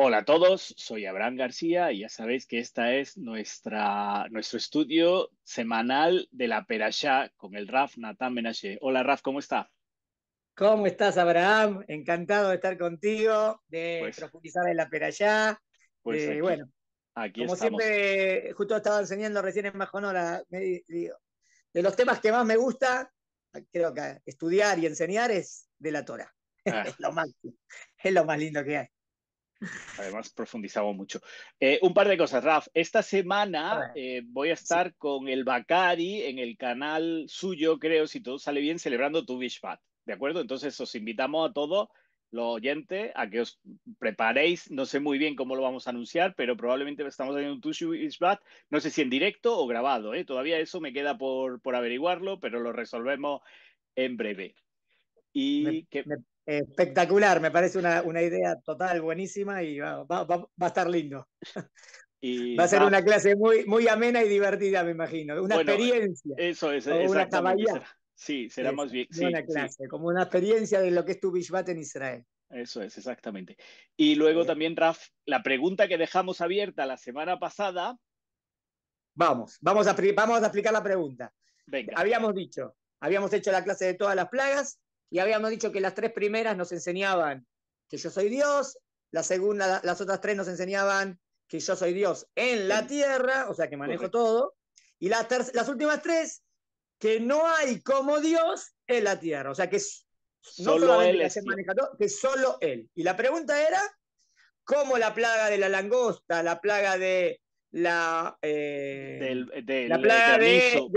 Hola a todos, soy Abraham García y ya sabéis que esta es nuestra, nuestro estudio semanal de la Perashá con el Raf Natán Menashe. Hola Raf, ¿cómo estás? ¿Cómo estás Abraham? Encantado de estar contigo, de pues profundizar en la Perashá. Pues eh, bueno, como siempre, justo estaba enseñando recién en Majonora, de los temas que más me gusta, creo que estudiar y enseñar es de la Torah. es lo más, es lo más lindo que hay. Además, profundizamos mucho. Eh, un par de cosas, Raf. Esta semana eh, voy a estar con el Bacari en el canal suyo, creo, si todo sale bien, celebrando tu Vishvat, ¿De acuerdo? Entonces, os invitamos a todos los oyentes a que os preparéis. No sé muy bien cómo lo vamos a anunciar, pero probablemente estamos haciendo un Tu No sé si en directo o grabado. ¿eh? Todavía eso me queda por, por averiguarlo, pero lo resolvemos en breve. Y que... Espectacular, me parece una, una idea total buenísima y va, a estar lindo. va a ser una clase muy, muy amena y divertida, me imagino. Una experiencia. Eso es, una Sí, será más bien. una clase, como una experiencia de lo que es tu Bishvat en Israel. Eso es, exactamente. Y luego también, Raf, la pregunta que dejamos abierta la semana pasada. Vamos, vamos a, vamos a explicar la pregunta. Habíamos dicho, habíamos hecho la clase de todas las plagas y habíamos dicho que las tres primeras nos enseñaban que yo soy Dios, la segunda, las otras tres nos enseñaban que yo soy Dios en la tierra, o sea que manejo todo, y las, las últimas tres, que no hay como Dios en la tierra, o sea que solo él es maneja todo, que solo Él. Y la pregunta era, ¿cómo la plaga de la langosta, la plaga de la... Eh, del, la granizo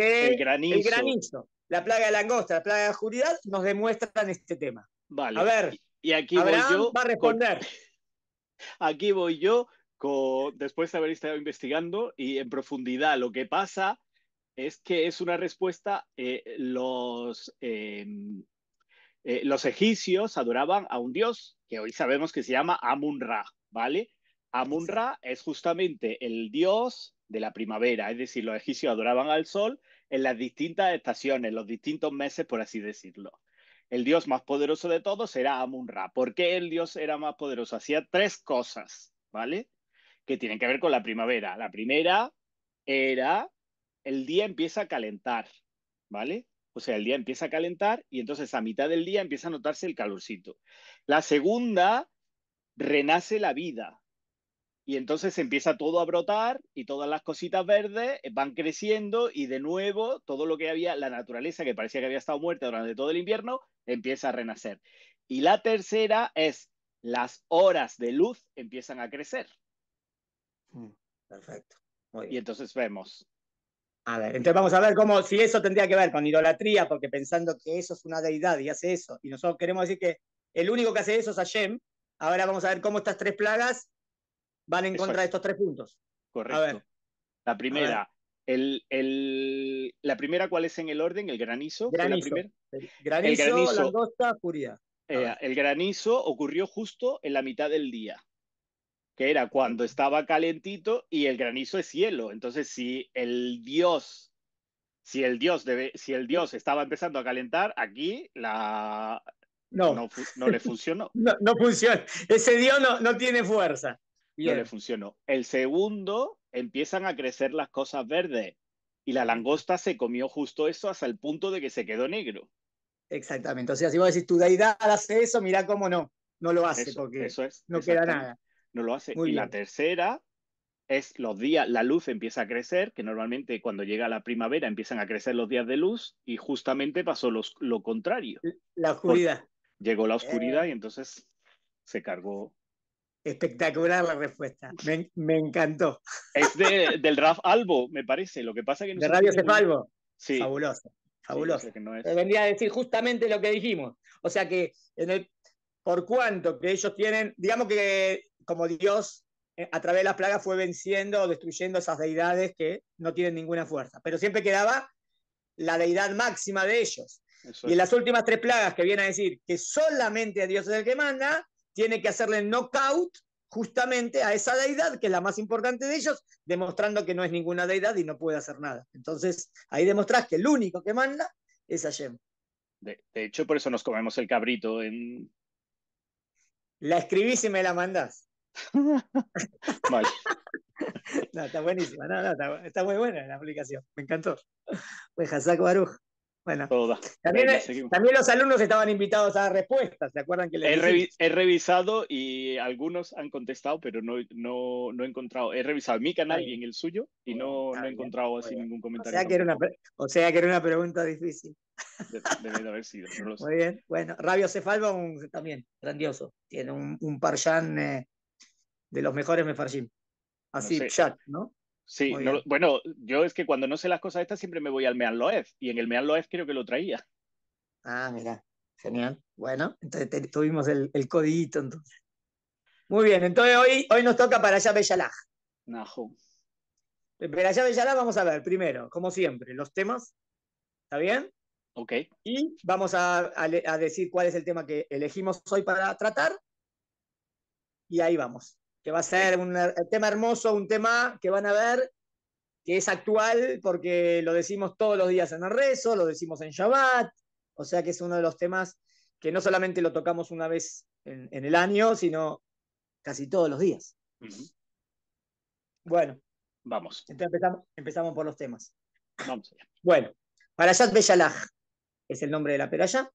la plaga de langosta, la plaga de oscuridad, nos demuestran este tema. Vale. A ver, y aquí voy yo va a responder. Aquí voy yo, con... después de haber estado investigando y en profundidad, lo que pasa es que es una respuesta, eh, los, em, eh, los egipcios adoraban a un dios que hoy sabemos que se llama Amun-Ra, ¿vale? Amun-Ra es justamente el dios de la primavera, es decir, los egipcios adoraban al sol en las distintas estaciones, los distintos meses, por así decirlo. El dios más poderoso de todos era Amun-Ra. ¿Por qué el dios era más poderoso? Hacía tres cosas, ¿vale? Que tienen que ver con la primavera. La primera era el día empieza a calentar, ¿vale? O sea, el día empieza a calentar y entonces a mitad del día empieza a notarse el calorcito. La segunda, renace la vida, y entonces empieza todo a brotar y todas las cositas verdes eh, van creciendo y de nuevo todo lo que había, la naturaleza que parecía que había estado muerta durante todo el invierno, empieza a renacer. Y la tercera es las horas de luz empiezan a crecer. Mm. Perfecto. Y entonces vemos. A ver, entonces vamos a ver cómo, si eso tendría que ver con idolatría, porque pensando que eso es una deidad y hace eso, y nosotros queremos decir que el único que hace eso es Hashem, ahora vamos a ver cómo estas tres plagas van en contra de estos tres puntos. Correcto. La primera, El, el, la primera, ¿cuál es en el orden? El granizo. Granizo, el granizo, el granizo langosta, furia. Eh, el granizo ocurrió justo en la mitad del día, que era cuando estaba calentito y el granizo es hielo. Entonces, si el dios, si el dios, debe, si el dios estaba empezando a calentar, aquí la, no. No, le funcionó. No, no funciona. Ese dios no, no tiene fuerza. No le funcionó. El segundo, empiezan a crecer las cosas verdes. Y la langosta se comió justo eso hasta el punto de que se quedó negro. Exactamente. O sea, si vos decís tu deidad hace eso, mira cómo no. No lo hace porque eso no queda nada. No lo hace. y la tercera es los días, la luz empieza a crecer, que normalmente cuando llega la primavera empiezan a crecer los días de luz y justamente pasó lo contrario. La pues oscuridad. llegó la eh. oscuridad y entonces se cargó Espectacular la respuesta. Me, encantó. Es del Raf Albo, me parece. Lo que pasa que de Radio Albo. Sí. Fabuloso. Fabuloso. Venía vendría a decir justamente lo que dijimos. O sea que por cuanto que ellos tienen, digamos que como Dios eh, a través de las plagas fue venciendo o destruyendo esas deidades que no tienen ninguna fuerza, pero siempre quedaba la deidad máxima de ellos. y en las últimas tres plagas que viene a decir que solamente a Dios es el que manda, tiene que hacerle knockout justamente a esa deidad, que es la más importante de ellos, demostrando que no es ninguna deidad y no puede hacer nada. Entonces, ahí demostrás que el único que manda es a De, de hecho, por eso nos comemos el cabrito en... La escribís y me la mandás. no, está buenísima, está, muy buena la aplicación, me encantó. Pues Hazak Baruch. Bueno, También, también, los alumnos estaban invitados a dar respuestas, ¿se acuerdan que he, revisado y algunos han contestado, pero no, no, no he encontrado. He revisado mi canal y en el suyo y no, no he encontrado así ningún comentario. O sea, que era una, o sea que era una pregunta difícil. debe haber sido. Muy bien. Bueno, Rabio Cefalba también, grandioso. Tiene un, un eh, de los mejores Mefarjim. Así, chat, ¿no? Sí, bueno, yo es que cuando no sé las cosas estas siempre me voy al Mean Loef y en el Mean Loef creo que lo traía. Ah, mira, genial. Bueno, entonces tuvimos el, codito entonces. Muy bien, entonces hoy, hoy nos toca para allá Bellalaj. Najo. Pero allá Bellalaj vamos a ver primero, como siempre, los temas. ¿Está bien? Ok. Y vamos a decir cuál es el tema que elegimos hoy para tratar. Y ahí vamos que va a ser un eh, tema hermoso, un tema que van a ver que es actual porque lo decimos todos los días en el rezo, lo decimos en Shabbat, o sea que es uno de los temas que no solamente lo tocamos una vez en, el año, sino casi todos los días. Bueno. Vamos. empezamos, empezamos, por los temas. Vamos allá. Bueno, Parayat Be'yalaj es el nombre de la peraya.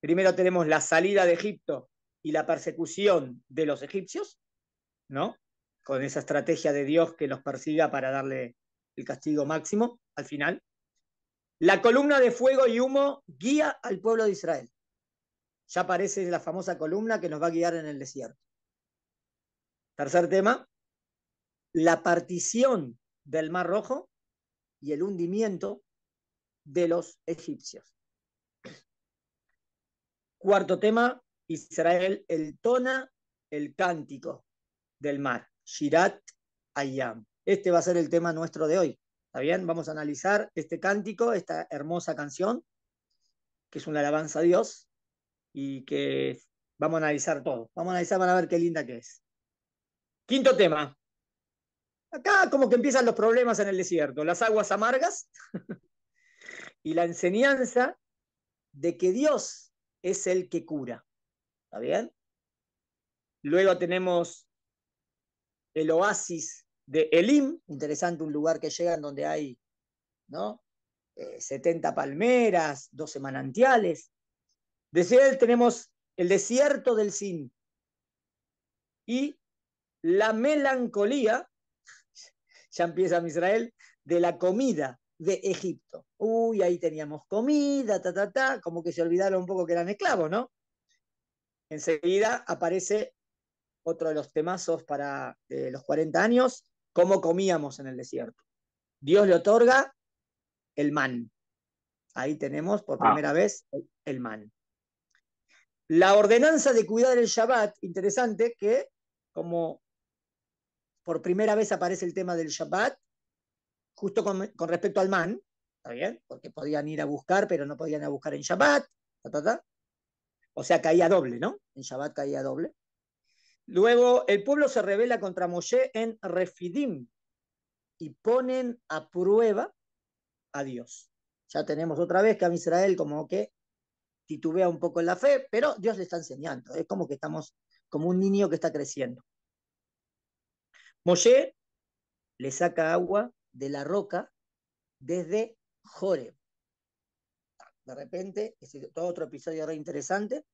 Primero tenemos la salida de Egipto y la persecución de los egipcios. Con esa estrategia de Dios que los persiga para darle el castigo máximo al final. La columna de fuego y humo guía al pueblo de Israel. Ya aparece la famosa columna que nos va a guiar en el desierto. Tercer tema, la partición del Mar Rojo y el hundimiento de los egipcios. Cuarto tema, Israel el tona el cántico del mar, Shirat Ayam. Este va a ser el tema nuestro de hoy. ¿Está bien? Vamos a analizar este cántico, esta hermosa canción, que es una alabanza a Dios, y que vamos a analizar todo. Vamos a analizar, para ver qué linda que es. Quinto tema. Acá como que empiezan los problemas en el desierto, las aguas amargas y la enseñanza de que Dios es el que cura. ¿Está bien? Luego tenemos el oasis de Elim, interesante un lugar que llegan donde hay ¿no? 70 eh, palmeras, 12 manantiales. Desde él tenemos el desierto del Sin y la melancolía, ya empieza Israel, de la comida de Egipto. Uy, ahí teníamos comida, ta, ta, ta, como que se olvidaron un poco que eran esclavos, ¿no? Enseguida aparece otro de los temazos para eh, los 40 años, cómo comíamos en el desierto. Dios le otorga el man. Ahí tenemos por ah. primera vez el man. La ordenanza de cuidar el Shabbat, interesante que como por primera vez aparece el tema del Shabbat, justo con, respecto al man, ¿está bien? Porque podían ir a buscar, pero no podían a buscar en Shabbat, o sea, caía doble, ¿no? En Shabbat caía doble. Luego el pueblo se revela contra Moshe en Refidim y ponen a prueba a Dios. Ya tenemos otra vez que a Israel como que titubea un poco en la fe, pero Dios le está enseñando. Es como que estamos como un niño que está creciendo. Moshe le saca agua de la roca desde Joreb. De repente, es todo otro episodio re interesante,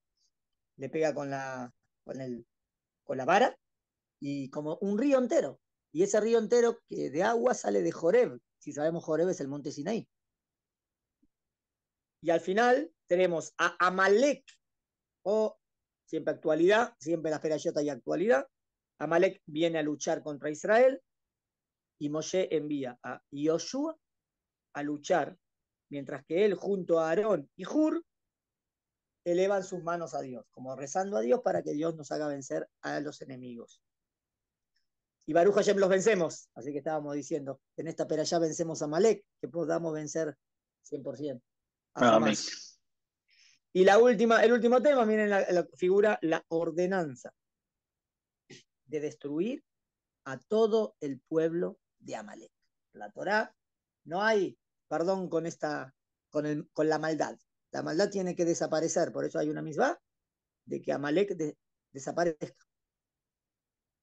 le pega con, la, con el con la vara y como un río entero. Y ese río entero que de agua sale de Joreb. Si sabemos, Joreb es el monte Sinaí. Y al final tenemos a Amalek, o siempre actualidad, siempre la yota y actualidad. Amalek viene a luchar contra Israel y Moshe envía a Yoshua a luchar, mientras que él junto a Aarón y Hur elevan sus manos a Dios, como rezando a Dios para que Dios nos haga vencer a los enemigos. Y Baruch Hashem los vencemos, así que estábamos diciendo, en esta pera ya vencemos a Malek, que podamos vencer 100%. Y la última, el último tema, miren la, figura, la ordenanza de destruir a todo el pueblo de Amalek. La Torah, no hay perdón con esta, con, el, con la maldad. La maldad tiene que desaparecer, por eso hay una misma de que Amalek desaparezca.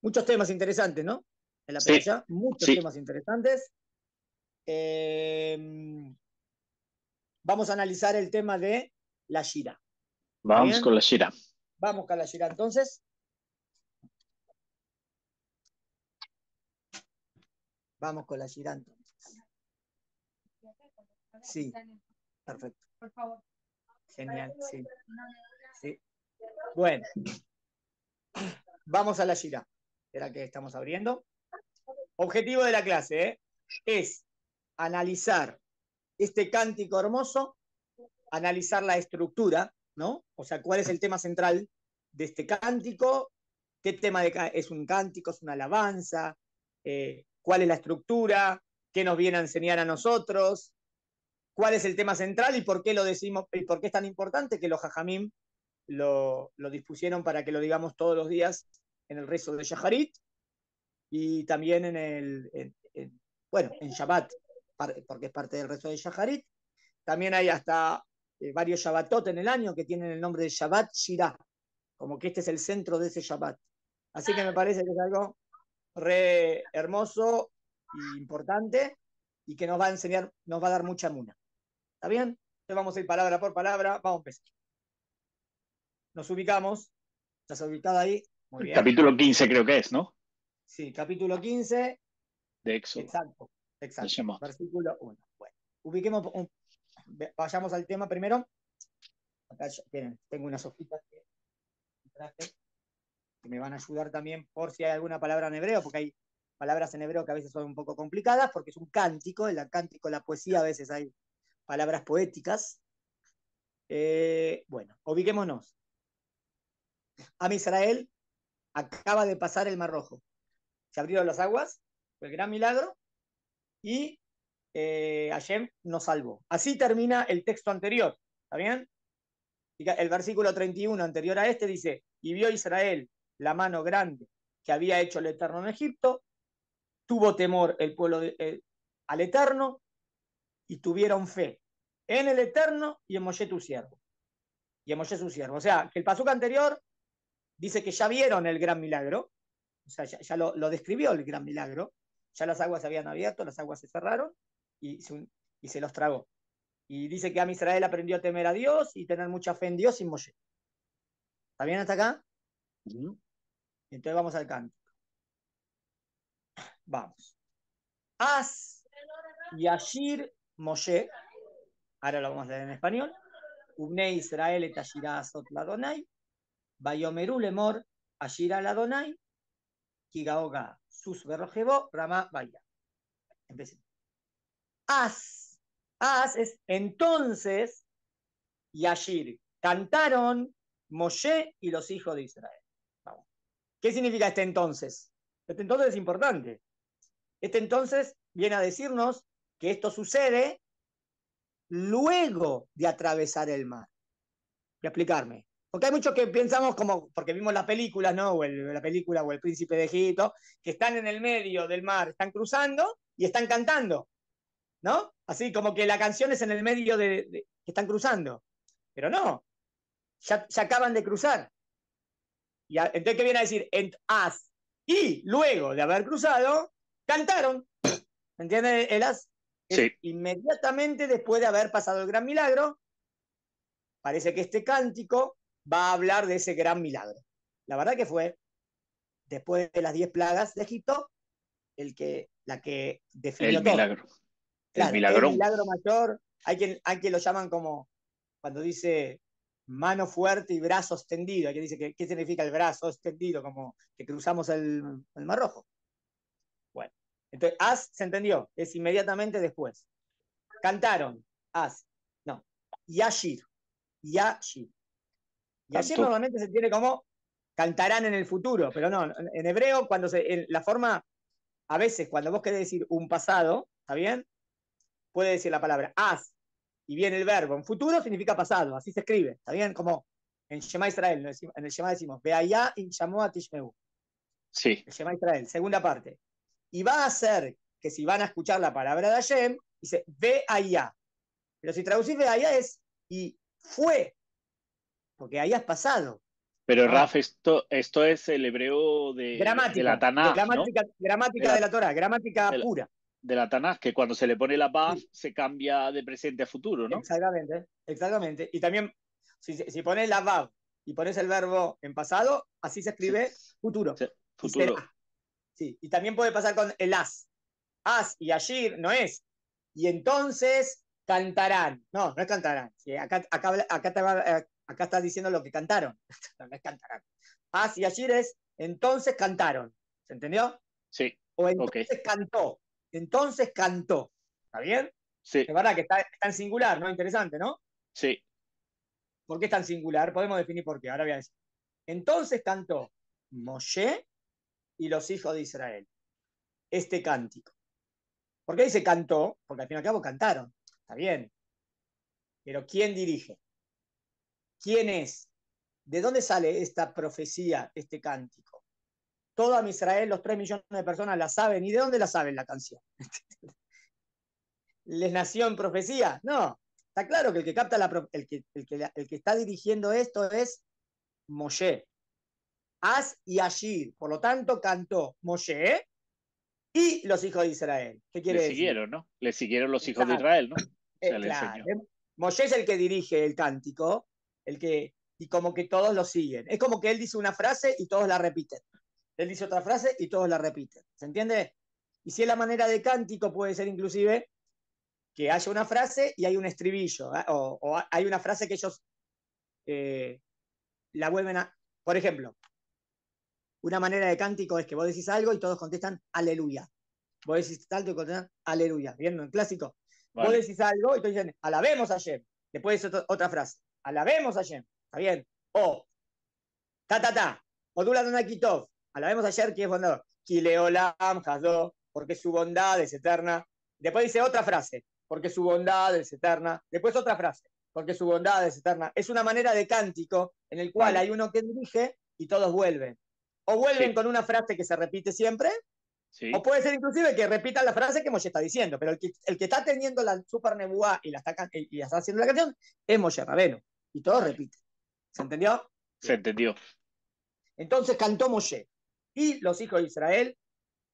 Muchos temas interesantes, ¿no? En la prensa muchos temas interesantes. Em, vamos a analizar el tema de la Shira. Vamos con la Shira. Vamos con la Shira entonces. Vamos con la Shira entonces. Sí, perfecto. Por favor. Genial, sí. Bueno, vamos a la gira, de la que estamos abriendo. Objetivo de la clase ¿eh? es analizar este cántico hermoso, analizar la estructura, ¿no? O sea, cuál es el tema central de este cántico, qué tema es un cántico, es una alabanza, eh, cuál es la estructura, qué nos viene a enseñar a nosotros, cuál es el tema central y por qué lo decimos y por qué es tan importante que los jajamim lo, dispusieron para que lo digamos todos los días en el rezo de Shaharit y también en el, bueno, en Shabbat, porque es parte del rezo de Shaharit. También hay hasta eh, varios Shabbatot en el año que tienen el nombre de Shabbat Shirah, como que este es el centro de ese Shabbat. Así que me parece que es algo re hermoso e importante y que nos va a enseñar, nos va a dar mucha muna. ¿Está bien? Entonces vamos a ir palabra por palabra, vamos a empezar. Nos ubicamos, estás ubicada ahí. Muy bien. Capítulo 15 creo que es, ¿no? Sí, capítulo 15. De Éxodo. Exacto, exacto. Versículo 1. Bueno, ubiquemos, vayamos al tema primero. Acá yo, tengo unas hojitas que me van a ayudar también por si hay alguna palabra en hebreo, porque hay palabras en hebreo que a veces son un poco complicadas, porque es un cántico, el cántico, la poesía a veces hay palabras poéticas. Eh, bueno, ubiquémonos. Am Israel acaba de pasar el Mar Rojo. Se abrieron las aguas, fue el gran milagro, y eh, Hashem nos salvó. Así termina el texto anterior, ¿está bien? El versículo 31 anterior a este dice, y vio Israel la mano grande que había hecho el Eterno en Egipto, tuvo temor el pueblo eh, al Eterno, y tuvieron fe en el Eterno y en Moshe tu siervo. Y en Moshe su siervo. O sea, que el pasuca anterior dice que ya vieron el gran milagro, o sea, ya, lo, describió el gran milagro, ya las aguas se habían abierto, las aguas se cerraron y se, y se los tragó. Y dice que a Israel aprendió a temer a Dios y tener mucha fe en Dios sin Moshe. ¿Está bien hasta acá? Entonces vamos al cántico. Vamos. As Yashir Moshe, ahora lo vamos a leer en español, Ubne Israel et Azot Ladonai, Bayomeru Lemor Ashira Ladonai, Kigaoga Sus Berrojebo, Rama Vaya. Empecemos. As, as es entonces y Yashir. Cantaron Moshe y los hijos de Israel. ¿Qué significa este entonces? Este entonces es importante. Este entonces viene a decirnos que esto sucede luego de atravesar el mar. Voy a explicarme. Porque hay muchos que pensamos como, porque vimos las películas, ¿no? O la película o el príncipe de Egipto, que están en el medio del mar, están cruzando y están cantando, ¿no? Así como que la canción es en el medio de, que están cruzando. Pero no, ya, acaban de cruzar. Y entonces, ¿qué viene a decir? as. Y luego de haber cruzado, cantaron. ¿Entiendes? El as eh, inmediatamente después de haber pasado el gran milagro, parece que este cántico va a hablar de ese gran milagro. La verdad que fue, después de las diez plagas de Egipto, el que, la que definió el milagro. el, milagro. milagro mayor. Hay quien, lo llaman como, cuando dice mano fuerte y brazo extendido, hay quien dice, que, ¿qué significa el brazo extendido? Como que cruzamos el Mar Rojo. Entonces, as se entendió, es inmediatamente después. Cantaron, as, no, yashir, yashir. Yashir normalmente se tiene como cantarán en el futuro, pero no, en hebreo, cuando se, la forma, a veces cuando vos querés decir un pasado, ¿está bien? Puede decir la palabra as y viene el verbo. En futuro significa pasado, así se escribe, ¿está bien? Como en Shema Israel, en el Shema decimos, allá y llamó a Tishmeu. Sí. El Israel, segunda parte y va a ser que si van a escuchar la palabra de Hashem, dice, ve allá. Pero si traducís ve allá es, y fue, porque allá es pasado. Pero ah. Raf, esto, esto es el hebreo de, de la Tanaj. gramática, gramática de, la, Torah, gramática pura. De la Tanás, que cuando se le pone la paz se cambia de presente a futuro, ¿no? Exactamente, exactamente. Y también, si, pones la vav y pones el verbo en pasado, así se escribe futuro. Futuro. Sí, y también puede pasar con el as. As y allí no es. Y entonces cantarán. No, no es cantarán. Eh, acá, estás diciendo lo que cantaron. No, es cantarán. As y allí es entonces cantaron. ¿Se entendió? Sí. O entonces cantó. Entonces cantó. ¿Está bien? Sí. Es verdad que está, tan singular, ¿no? Interesante, ¿no? Sí. ¿Por qué es tan singular? Podemos definir por qué. Ahora voy a decir. Entonces cantó Moshe y los hijos de Israel, este cántico. ¿Por qué dice cantó? Porque al fin y al cabo cantaron, está bien. Pero ¿quién dirige? ¿Quién es? ¿De dónde sale esta profecía, este cántico? Toda Israel, los tres millones de personas la saben. ¿Y de dónde la saben la canción? ¿Les nació en profecía? No. Está claro que el que capta el el que, el que está dirigiendo esto es Moshe, As y Ashir. Por lo tanto, cantó Moshe y los hijos de Israel. ¿Qué quiere Le siguieron, ¿no? Le siguieron los hijos de Israel, ¿no? Eh, Moshe es el que dirige el cántico, el que y como que todos lo siguen. Es como que él dice una frase y todos la repiten. Él dice otra frase y todos la repiten. ¿Se entiende? Y si es la manera de cántico, puede ser inclusive que haya una frase y hay un estribillo, ¿ah? o, hay una frase que ellos eh, la vuelven a... Por ejemplo, una manera de cántico es que vos decís algo y todos contestan aleluya. Vos decís tal y contestan aleluya. Bien, en clásico. Vos decís algo y todos dicen alabemos a Yem. Después otra frase. Alabemos a Yem. Está bien. O ta ta ta. ki Donakitov. Alabemos ayer que es bondador. Kileolam Hasdo. Porque su bondad es eterna. Después dice otra frase. Porque su bondad es eterna. Después otra frase porque su bondad es eterna. Es una manera de cántico en el cual hay uno que dirige y todos vuelven. O vuelven con una frase que se repite siempre, O puede ser inclusive que repitan la frase que Moshe está diciendo, pero el que, está teniendo la super y la está, y está haciendo la canción es Moshe Rabeno. Y todo repite. ¿Se entendió? Se entendió. Entonces cantó Moshe y los hijos de Israel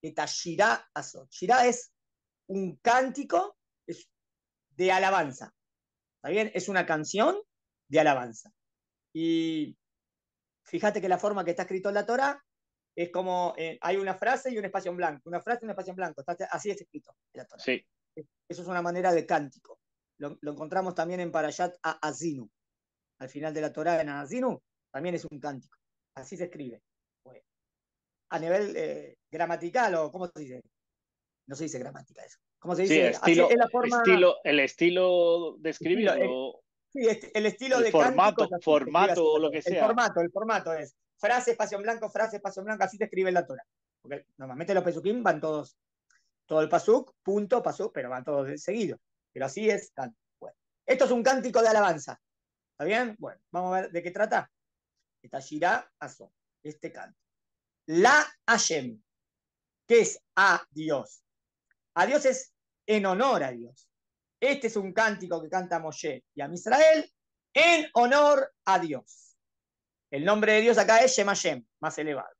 etashira Shirá Azot. es un cántico de alabanza. ¿Está bien? Es una canción de alabanza. Y Fíjate que la forma que está escrito en la Torah es como eh, hay una frase y un espacio en blanco, una frase y un espacio en blanco. así es escrito en la Torah. Sí. Eso es una manera de cántico. Lo, encontramos también en Parashat Asinu, Al final de la Torah en Asinu, también es un cántico. Así se escribe. a nivel eh, gramatical o cómo se dice. No se dice gramática eso. ¿Cómo se dice? el estilo de escribir. Sí, el estilo de formato, cántico, formato o lo que sea. El formato, el formato es frase, espacio en blanco, frase, espacio en blanco, así te escribe la Torah. Porque normalmente los pesukim van todos, todo el pasuk, punto, pasuk, pero van todos seguidos. Pero así es bueno. Esto es un cántico de alabanza. ¿Está bien? Bueno, vamos a ver de qué trata. Esta Shirah este canto. La Hashem, que es a Dios. A Dios es en honor a Dios. Este es un cántico que canta Moshe y a Israel en honor a Dios. El nombre de Dios acá es Yemayem, más elevado.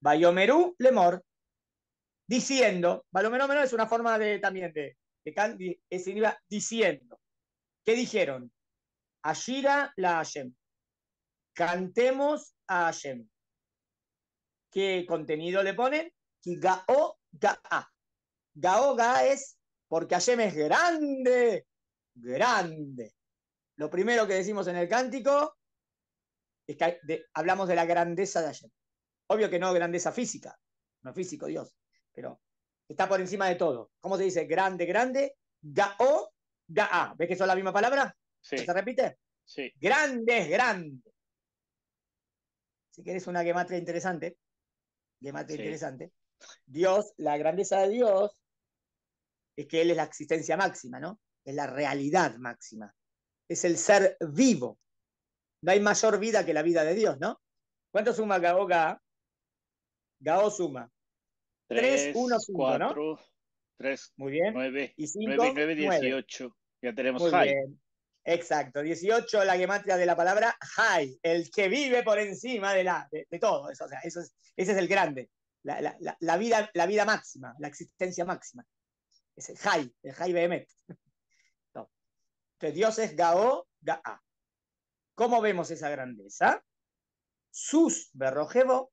Bayomeru Lemor, diciendo, menos es una forma de, también de, de, diciendo. ¿Qué dijeron? Ashira la Hashem. Cantemos a Hashem. ¿Qué contenido le ponen? Gao Ga'a. Gao Ga'a es porque Hashem es grande, grande. Lo primero que decimos en el cántico es que hablamos de la grandeza de Hashem. Obvio que no grandeza física, no físico Dios, pero está por encima de todo. ¿Cómo se dice? Grande, grande, Da-o, ga a ¿Ves que son la misma palabra? Sí. ¿Se repite? Sí. Grande es grande. Si querés una gematria interesante, gematria interesante. Dios, la grandeza de Dios es que él es la existencia máxima, ¿no? Es la realidad máxima. Es el ser vivo. No hay mayor vida que la vida de Dios, ¿no? ¿Cuánto suma Gao Ga? Gao suma. 3, 1, 5, ¿no? 3, Muy bien. 9, y 9, Ya tenemos Muy Bien. Exacto, 18 la gematria de la palabra high, el que vive por encima de, la, de, todo. Eso, o sea, eso es, ese es el grande, la, vida, la vida máxima, la existencia máxima. Es el Jai, el Jai Behemet. Entonces Dios es Gao, Gaa. ¿Cómo vemos esa grandeza? Sus berrojevo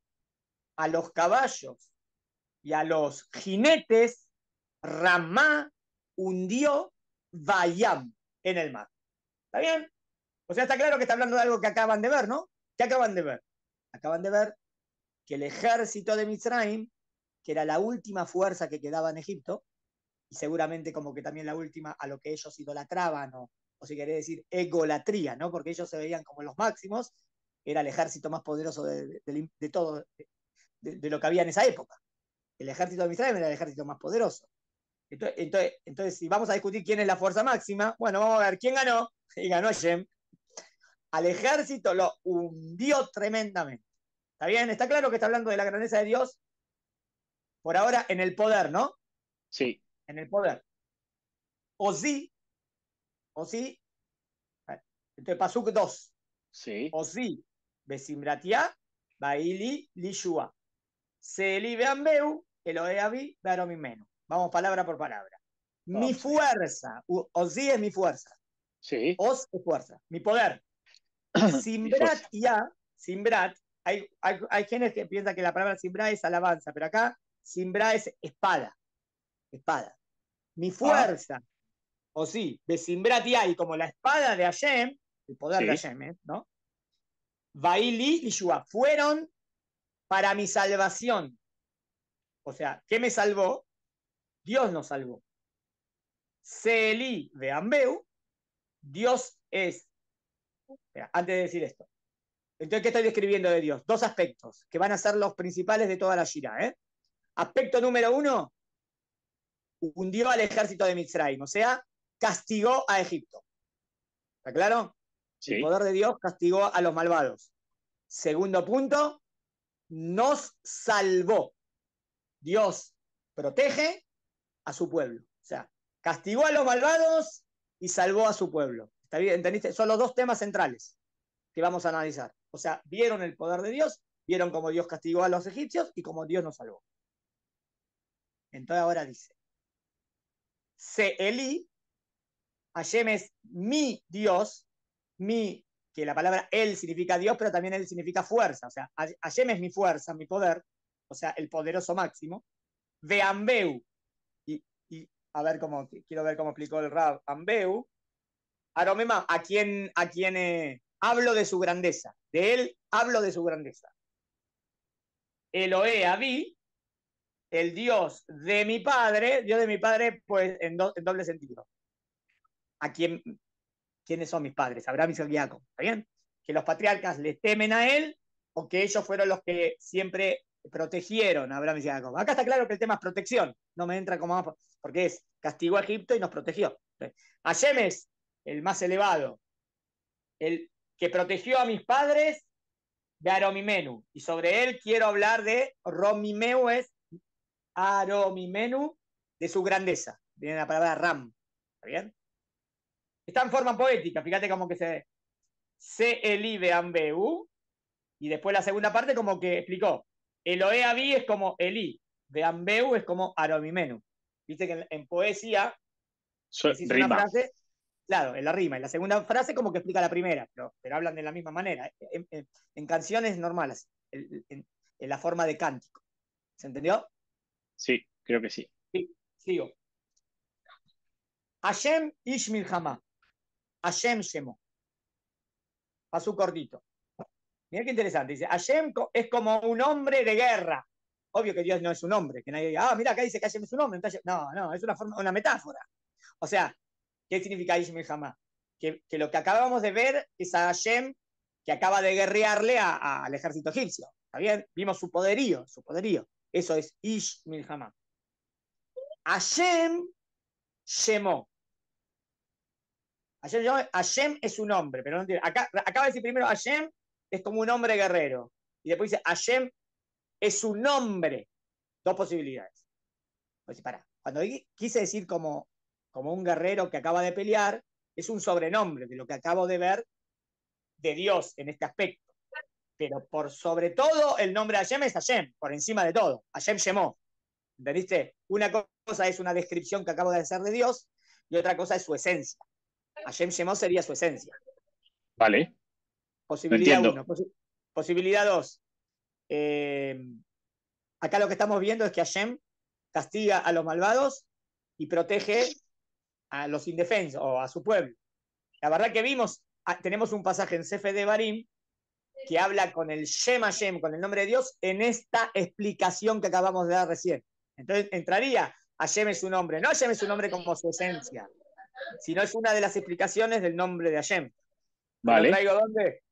a los caballos y a los jinetes, Ramá hundió Bayam en el mar. ¿Está bien? O sea, está claro que está hablando de algo que acaban de ver, ¿no? ¿Qué acaban de ver? Acaban de ver que el ejército de Mitzrayim, que era la última fuerza que quedaba en Egipto, y seguramente como que también la última a lo que ellos idolatraban o, si querés decir egolatría, ¿no? Porque ellos se veían como los máximos, era el ejército más poderoso de, todo, de, lo que había en esa época. El ejército de Misraim era el ejército más poderoso. Entonces, entonces, entonces, si vamos a discutir quién es la fuerza máxima, bueno, vamos a ver quién ganó, y ganó Shem. Al ejército lo hundió tremendamente. ¿Está bien? Está claro que está hablando de la grandeza de Dios, por ahora en el poder, ¿no? Sí en el poder. O sí, o sí, entonces Pasuk 2. Sí. O sí, Besimbratia, Baili, Lishua. Seli, pero mi menos. Vamos palabra por palabra. mi fuerza, o sí es mi fuerza. Sí. Os es fuerza, mi poder. Simbrat ya, Simbrat, hay, hay, hay, que piensan que la palabra Simbra es alabanza, pero acá Simbra es espada espada. Mi ah. fuerza, o sí, simbrati y como la espada de Hashem, el poder de Hashem, ¿eh? ¿no? Baili y Shua fueron para mi salvación. O sea, ¿qué me salvó? Dios nos salvó. Seeli de Ambeu, Dios es. antes de decir esto. Entonces, ¿qué estoy describiendo de Dios? Dos aspectos que van a ser los principales de toda la gira. ¿eh? Aspecto número uno, hundió al ejército de Mitzrayim, o sea, castigó a Egipto. ¿Está claro? El poder de Dios castigó a los malvados. Segundo punto, nos salvó. Dios protege a su pueblo. O sea, castigó a los malvados y salvó a su pueblo. ¿Está bien? ¿Entendiste? Son los dos temas centrales que vamos a analizar. O sea, vieron el poder de Dios, vieron cómo Dios castigó a los egipcios y cómo Dios nos salvó. Entonces ahora dice, se Eli, Hashem es mi Dios, mi, que la palabra él significa Dios, pero también él significa fuerza, o sea, Hashem es mi fuerza, mi poder, o sea, el poderoso máximo, ve y, a ver cómo, quiero ver cómo explicó el Rab, Ambeu, Aromema, a quien, a quien eh, hablo de su grandeza, de él hablo de su grandeza. Eloé Avi, el Dios de mi padre, Dios de mi padre, pues en, doble sentido. ¿A quién, quiénes son mis padres? Abraham y Jacob, ¿está bien? Que los patriarcas le temen a él o que ellos fueron los que siempre protegieron a Abraham y Jacob. Acá está claro que el tema es protección, no me entra como porque es castigó a Egipto y nos protegió. Hashem es el más elevado, el que protegió a mis padres de Aromimenu, y sobre él quiero hablar de Romimeu Aromimenu de su grandeza. Viene la palabra Ram. ¿Está bien? Está en forma poética. Fíjate como que se. Se b u Y después la segunda parte, como que explicó. a Abi es como Eli. De ambeu es como Aromimenu. Viste que en, poesía. claro, en la rima. En la segunda frase, como que explica la primera. Pero, hablan de la misma manera. En, en canciones normales. En, la forma de cántico. ¿Se entendió? Sí, creo que sí. sí sigo. Hashem Ish Hama. Hashem Shemo. un cortito. Mira qué interesante. Dice, Hashem es como un hombre de guerra. Obvio que Dios no es un hombre. Que nadie diga, ah, mira, acá dice que Hashem es un hombre. no, no, es una, forma, una metáfora. O sea, ¿qué significa Ish Hama? Que, que lo que acabamos de ver es a Hashem que acaba de guerrearle al ejército egipcio. ¿Está bien? Vimos su poderío, su poderío. Eso es Ish Milhamá. Hashem Shemó. Hashem, es un hombre, pero no acaba de decir primero Hashem es como un hombre guerrero. Y después dice Hashem es un nombre. Dos posibilidades. Pues, para. Cuando quise decir como, como un guerrero que acaba de pelear, es un sobrenombre de lo que acabo de ver de Dios en este aspecto. Pero por sobre todo, el nombre de Hashem es Hashem, por encima de todo. Hashem Shemó. ¿Entendiste? Una cosa es una descripción que acabo de hacer de Dios y otra cosa es su esencia. Hashem Shemó sería su esencia. Vale. Posibilidad uno. posibilidad 2. Eh, acá lo que estamos viendo es que Hashem castiga a los malvados y protege a los indefensos o a su pueblo. La verdad que vimos, ah, tenemos un pasaje en Cefe de Barim que habla con el Shem Hashem, con el nombre de Dios, en esta explicación que acabamos de dar recién. Entonces entraría, Hashem es su nombre, no Hashem es su nombre como su esencia, sino es una de las explicaciones del nombre de Hashem. Vale. ¿Lo traigo dónde?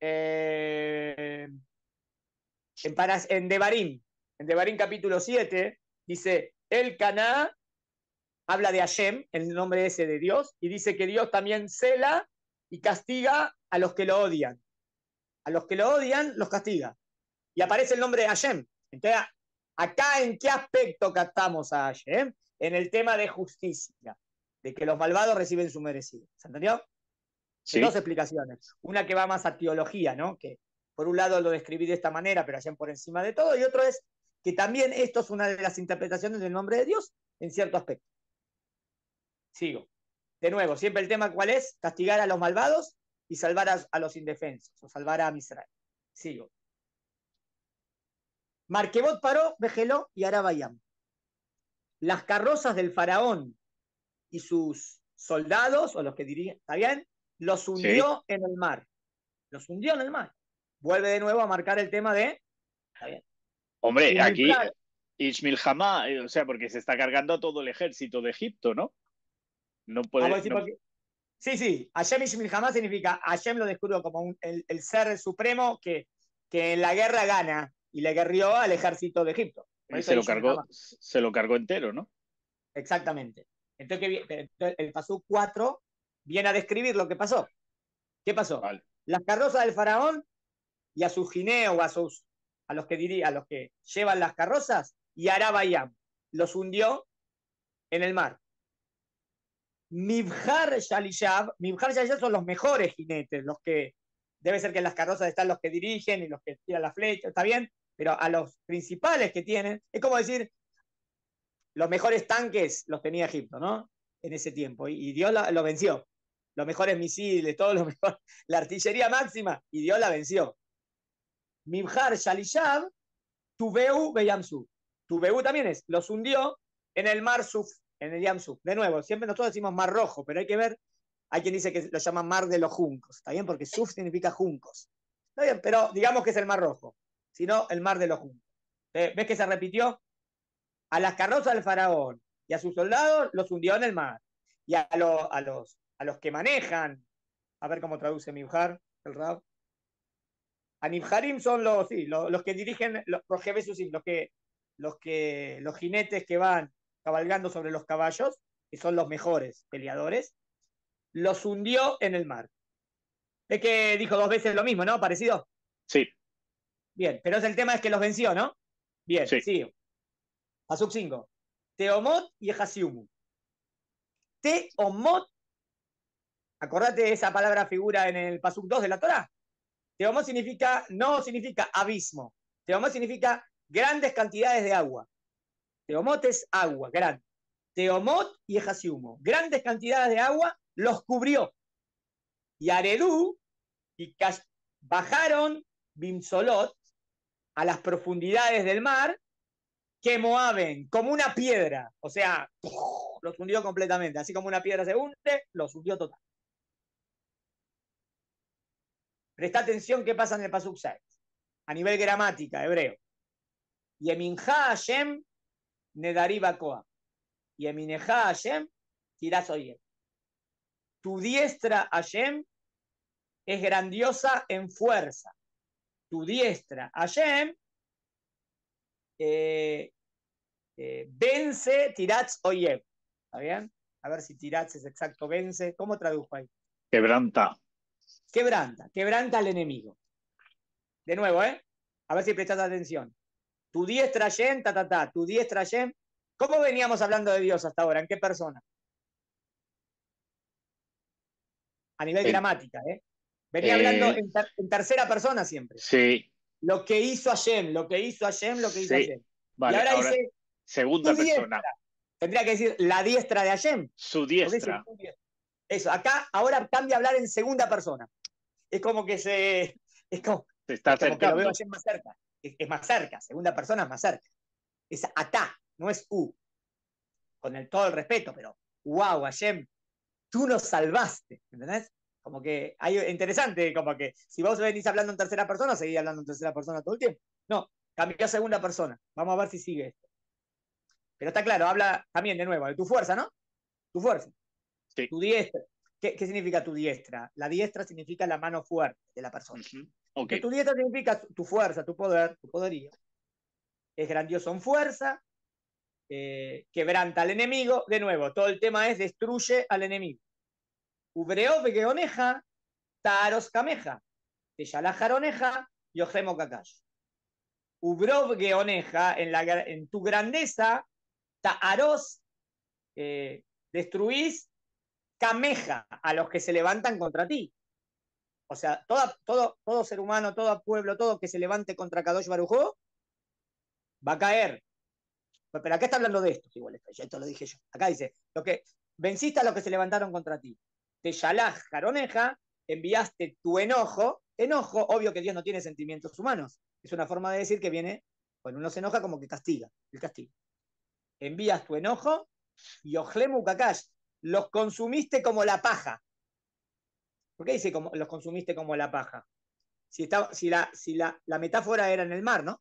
Eh, en, en Devarim, en Devarim capítulo 7, dice, el Caná habla de Hashem, el nombre ese de Dios, y dice que Dios también cela y castiga a los que lo odian a los que lo odian, los castiga. Y aparece el nombre de Hashem. Entonces, acá en qué aspecto captamos a Hashem? En el tema de justicia, de que los malvados reciben su merecido. ¿Se entendió? Dos explicaciones. Una que va más a teología, ¿no? Que por un lado lo describí de esta manera, pero Hashem por encima de todo. Y otro es que también esto es una de las interpretaciones del nombre de Dios en cierto aspecto. Sigo. De nuevo, siempre el tema cuál es, castigar a los malvados y salvar a, los indefensos o salvar a Misrael. Sigo. Marquebot paró, Vejeló y Arabayam. Las carrozas del faraón y sus soldados, o los que dirían, ¿está bien? Los hundió en el mar. Los hundió en el mar. Vuelve de nuevo a marcar el tema de. Hombre, aquí Ismil Hamá, eh, o sea, porque se está cargando a todo el ejército de Egipto, ¿no? No puede. Sí, sí, Hashem y significa Hashem lo descubrió como el, ser supremo que, que en la guerra gana y le guerrió al ejército de Egipto. Y se lo, cargó, se lo cargó entero, ¿no? Exactamente. Entonces, el Pasú 4 viene a describir lo que pasó. ¿Qué pasó? Las carrozas del faraón y a sus gineos, a, sus, a, los que diría, a los que llevan las carrozas, y Arabayam los hundió en el mar. Mibhar Shalishab, Mibhar Shalishab son los mejores jinetes, los que debe ser que en las carrozas están los que dirigen y los que tiran la flecha, está bien, pero a los principales que tienen, es como decir, los mejores tanques los tenía Egipto, ¿no? En ese tiempo, y, Dios la, lo venció. Los mejores misiles, todo lo mejor, la artillería máxima, y Dios la venció. Mibhar Shalishab, Tubeu Beyamsu. Tubeu también es, los hundió en el mar Suf en el Yam Yamsú. De nuevo, siempre nosotros decimos mar rojo, pero hay que ver, hay quien dice que lo llaman mar de los juncos, ¿está bien? Porque suf significa juncos. Está bien, pero digamos que es el mar rojo, sino el mar de los juncos. ¿Ves que se repitió? A las carrozas del faraón y a sus soldados los hundió en el mar. Y a, a, los, a los que manejan, a ver cómo traduce Mibjar, el Rab. A Nibjarim son los, los, que dirigen, los los que, los que, los jinetes que van cabalgando sobre los caballos, que son los mejores peleadores, los hundió en el mar. Es que dijo dos veces lo mismo, ¿no? Parecido. Sí. Bien, pero el tema es que los venció, ¿no? Bien, sí. sigue. Pasuk 5. Teomot y Ejasiumu. Teomot. Acordate de esa palabra figura en el Pasuk 2 de la Torah. Teomot significa, no significa abismo. Teomot significa grandes cantidades de agua. Teomot es agua, grande. Teomot y Ejasiumo. Grandes cantidades de agua los cubrió. Y Aredú y bajaron Bimsolot a las profundidades del mar que Moaben, como una piedra. O sea, los hundió completamente. Así como una piedra se hunde, los hundió total. Presta atención qué pasa en el Pasuk a nivel gramática, hebreo. Yeminja Hashem Nedarí Bacoa. Y Emineja Hashem, tirás oye. Tu diestra Hashem es grandiosa en fuerza. Tu diestra Hashem eh, eh, vence Tiratz Oyev. ¿Está bien? A ver si Tiratz es exacto, vence. ¿Cómo tradujo ahí? Quebranta. Quebranta, quebranta al enemigo. De nuevo, ¿eh? A ver si prestas atención tu diestra Yem, ta, ta, tu diestra Yem. ¿Cómo veníamos hablando de Dios hasta ahora? ¿En qué persona? A nivel gramática, ¿eh? Venía eh, hablando en, tercera persona siempre. Sí. Lo que hizo Hashem, lo que hizo Hashem, lo que hizo sí. y ahora, dice. Segunda persona. Tendría que decir la diestra de Hashem. Su diestra. Eso, acá ahora cambia a hablar en segunda persona. Es como que se. Es como, se está acercando. más cerca es más cerca, segunda persona es más cerca. Es atá, no es u. Con el, todo el respeto, pero wow, Hashem, tú nos salvaste, ¿entendés? Como que hay interesante, como que si vos venís hablando en tercera persona, seguís hablando en tercera persona todo el tiempo. No, cambió a segunda persona. Vamos a ver si sigue esto. Pero está claro, habla también de nuevo de tu fuerza, ¿no? Tu fuerza. Tu diestra. ¿Qué, significa tu diestra? La diestra significa la mano fuerte de la persona. Tu dieta significa tu fuerza, tu poder, tu poderío. Es grandioso en fuerza, eh, quebranta al enemigo. De nuevo, todo el tema es destruye al enemigo. Ubreo oneja taros cameja, teyalajaroneja, yojemo kakash. Ubrov geoneja, en, la, en tu grandeza, taaros, eh, destruís cameja a los que se levantan contra ti. O sea, todo, todo ser humano, todo pueblo, todo que se levante contra Kadosh Barujó, va a caer. Pero acá está hablando de esto, igual, esto lo dije yo. Acá dice, lo que, venciste a los que se levantaron contra ti. Te yalaj, jaroneja, enviaste tu enojo. Enojo, obvio que Dios no tiene sentimientos humanos. Es una forma de decir que viene, bueno, uno se enoja, como que castiga, el castigo. Envías tu enojo y ojlemu kakash, los consumiste como la paja. ¿Por qué dice como, los consumiste como la paja? Si, si, la, si la, la, metáfora era en el mar, ¿no?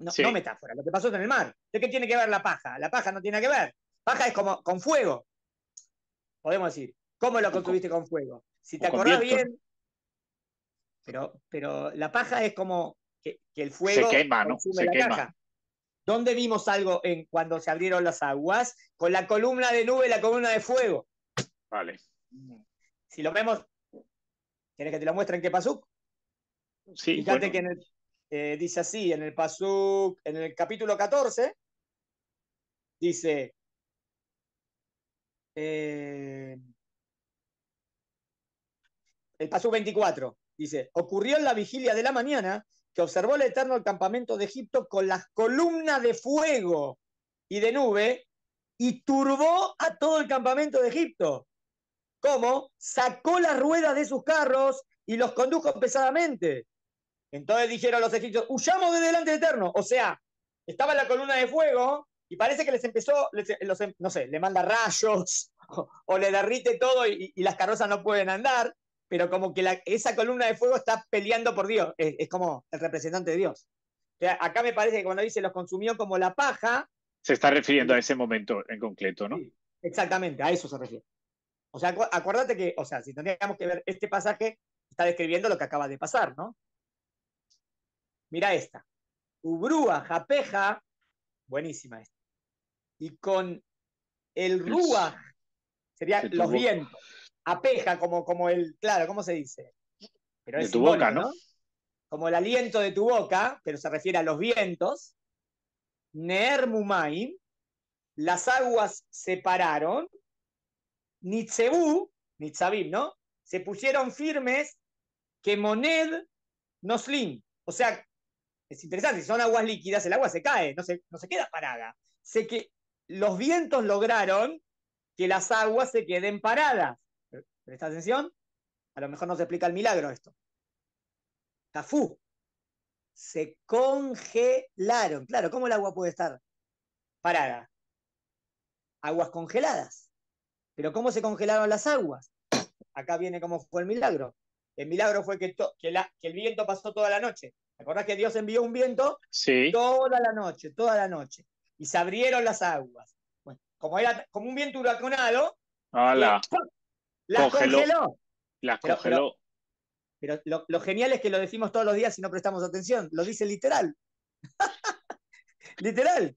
No, metáfora, lo que pasó es en el mar. ¿De qué tiene que ver la paja? La paja no tiene que ver. Paja es como con fuego. Podemos decir, ¿cómo lo consumiste con fuego? Si te acordás bien. Pero, pero la paja es como que, el fuego. Se quema, ¿no? Se quema. ¿Dónde vimos algo en cuando se abrieron las aguas? Con la columna de nube y la columna de fuego. Vale. Si lo vemos, ¿Quieres que te la muestre en qué pasuk? Sí, Fíjate que eh, dice así, en el pasuk, en el capítulo 14, dice... Eh, el pasuk 24, dice, ocurrió en la vigilia de la mañana que observó el Eterno el campamento de Egipto con las columnas de fuego y de nube y turbó a todo el campamento de Egipto. ¿Cómo? Sacó las ruedas de sus carros y los condujo pesadamente. Entonces dijeron los egipcios, huyamos de delante del Eterno. O sea, estaba la columna de fuego y parece que les empezó, em, no sé, le manda rayos o, le derrite todo y, las carrozas no pueden andar, pero como que la, esa columna de fuego está peleando por Dios, es, como el representante de Dios. sea, acá me parece que cuando dice los consumió como la paja... Se está refiriendo a ese momento en concreto, ¿no? exactamente, a eso se refiere. O sea, acuérdate que, o sea, si tendríamos que ver este pasaje, está describiendo lo que acaba de pasar, ¿no? Mira esta. Ubrúa, japeja, buenísima esta. Y con el rúa, Serían los vientos. Apeja, como, como el, claro, ¿cómo se dice? Pero de tu boca, ¿no? Como el aliento de tu boca, pero se refiere a los vientos. Neermumain, las aguas se pararon ni ¿no? Se pusieron firmes que Moned Noslim. O sea, es interesante, si son aguas líquidas, el agua se cae, no se, no se queda parada. Sé que los vientos lograron que las aguas se queden paradas. ¿Presta atención? A lo mejor no se explica el milagro esto. Tafú. Se congelaron. Claro, ¿cómo el agua puede estar parada? Aguas congeladas. Pero ¿cómo se congelaron las aguas? Acá viene cómo fue el milagro. El milagro fue que, el viento pasó toda la noche. ¿Te acordás que Dios envió un viento? Sí. Toda la noche, toda la noche. Y se abrieron las aguas. como como un viento huracanado, ¡Hala! Eh, las congeló. Las congeló. Pero, lo, lo, genial es que lo decimos todos los días y no prestamos atención. Lo dice literal. literal.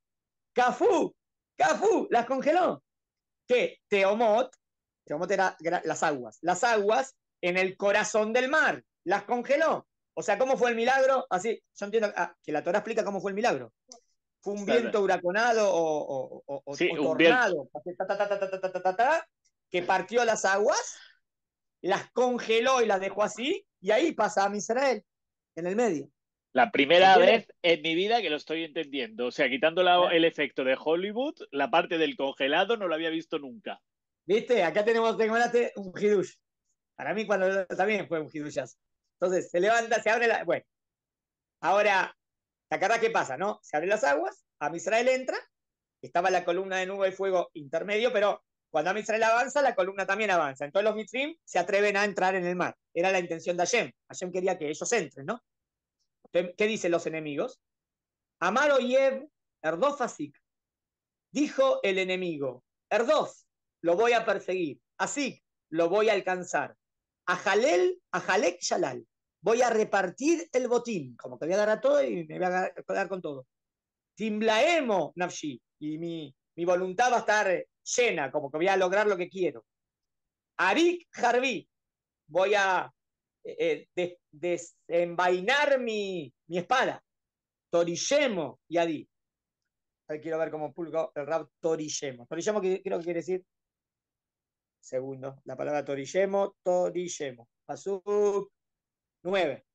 Cafú, Cafú, las congeló que Teomot, Teomot era, las aguas, las aguas en el corazón del mar, las congeló. O sea, ¿cómo fue el milagro? Así, yo entiendo que la Torah explica cómo fue el milagro. Fue un viento huraconado o, tornado que partió las aguas, las congeló y las dejó así, y ahí pasa a Israel, en el medio. La primera vez en mi vida que lo estoy entendiendo. O sea, quitando el efecto de Hollywood, la parte del congelado no lo había visto nunca. ¿Viste? Acá tenemos un hidush. Para mí, cuando también fue un hidush. Entonces, se levanta, se abre la. Bueno. Ahora, ¿te qué pasa, no? Se abren las aguas, Amisrael entra, estaba la columna de nube y fuego intermedio, pero cuando Amisrael avanza, la columna también avanza. Entonces los Mitrim se atreven a entrar en el mar. Era la intención de Hashem. Hashem quería que ellos entren, ¿no? ¿Qué dicen los enemigos? Amaro Yev Erdof Dijo el enemigo, Erdof, lo voy a perseguir. así lo voy a alcanzar. A Jalel, a Jalek Shalal. Voy a repartir el botín, como que voy a dar a todo y me voy a quedar con todo. Timblaemo Nafshi. Y mi, mi voluntad va a estar llena, como que voy a lograr lo que quiero. Arik Jarvi, Voy a eh, eh, desenvainar mi, mi espada. Torillemo y Adi. Quiero ver cómo pulgo el rap Torillemo. Torillemo creo que quiere decir segundo. La palabra Torillemo, Torillemo. Pasuk 9.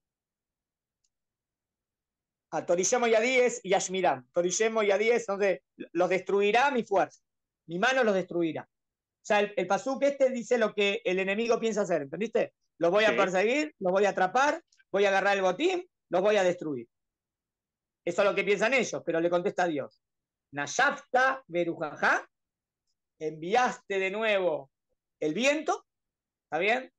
A ah, Torillemo y Adi es Yashmiram. Torillemo y Adi es donde los destruirá mi fuerza. Mi mano los destruirá. O sea, el, el Pasuk este dice lo que el enemigo piensa hacer, ¿entendiste? Los voy a perseguir, los voy a atrapar, voy a agarrar el botín, los voy a destruir. Eso es lo que piensan ellos, pero le contesta Dios. Nayafta Berujajá, enviaste de nuevo el viento, ¿está bien?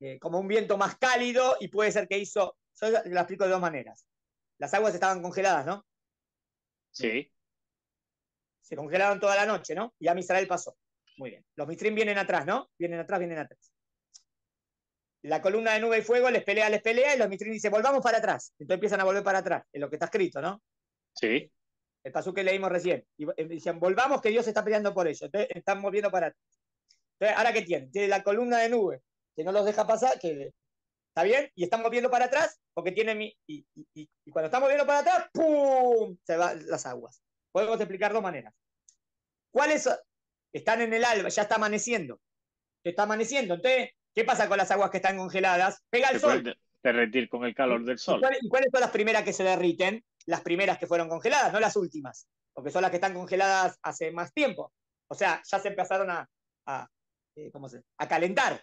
Eh, como un viento más cálido y puede ser que hizo, yo lo explico de dos maneras. Las aguas estaban congeladas, ¿no? Sí. Se congelaron toda la noche, ¿no? Y a Misrael pasó. Muy bien. Los Mistrim vienen atrás, ¿no? Vienen atrás, vienen atrás la columna de nube y fuego les pelea, les pelea, y los Mistrin dicen, volvamos para atrás. Entonces empiezan a volver para atrás, en lo que está escrito, ¿no? Sí. El paso que leímos recién. Y eh, dicen volvamos que Dios está peleando por ellos. Entonces están moviendo para atrás. Entonces, ¿ahora qué tienen? Tienen la columna de nube, que no los deja pasar, que está bien, y están moviendo para atrás, porque tienen... Mi, y, cuando están moviendo para atrás, ¡pum! Se van las aguas. Podemos explicar dos maneras. ¿Cuáles están en el alba? Ya está amaneciendo. Está amaneciendo. Entonces, ¿Qué pasa con las aguas que están congeladas? Pega el sol. Derretir con el calor del sol. ¿Y, cuáles son las primeras que se derriten? Las primeras que fueron congeladas, no las últimas, porque son las que están congeladas hace más tiempo. O sea, ya se empezaron a, a eh, calentar.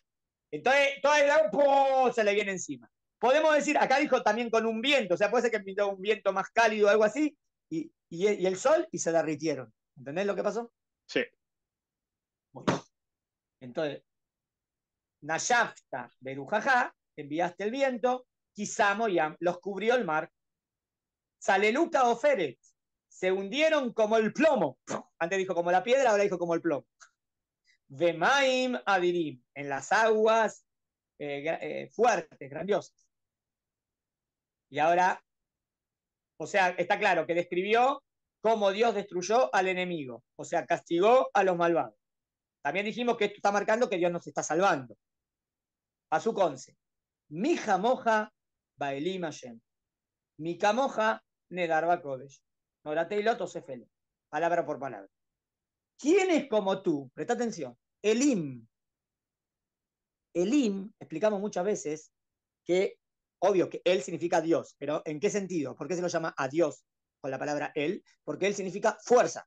Entonces, toda el agua se le viene encima. Podemos decir, acá dijo también con un viento, o sea, puede ser que pintó un viento más cálido o algo así, y, el sol, y se derritieron. ¿Entendés lo que pasó? Sí. entonces, Nayafta Berujajá, enviaste el viento, Kisamoyam los cubrió el mar. Saleluca Oferet, se hundieron como el plomo. Antes dijo como la piedra, ahora dijo como el plomo. Vemaim Adirim, en las aguas eh, eh, fuertes, grandiosas. Y ahora, o sea, está claro que describió cómo Dios destruyó al enemigo, o sea, castigó a los malvados. También dijimos que esto está marcando que Dios nos está salvando a su conce. Mija moja baelim Hashem. Mika moja nedarba kodesh. Norateilot sefele. Palabra por palabra. ¿Quién es como tú? Presta atención. Elim. Elim, explicamos muchas veces que, obvio que él significa Dios, pero ¿en qué sentido? ¿Por qué se lo llama a Dios con la palabra él? Porque él significa fuerza.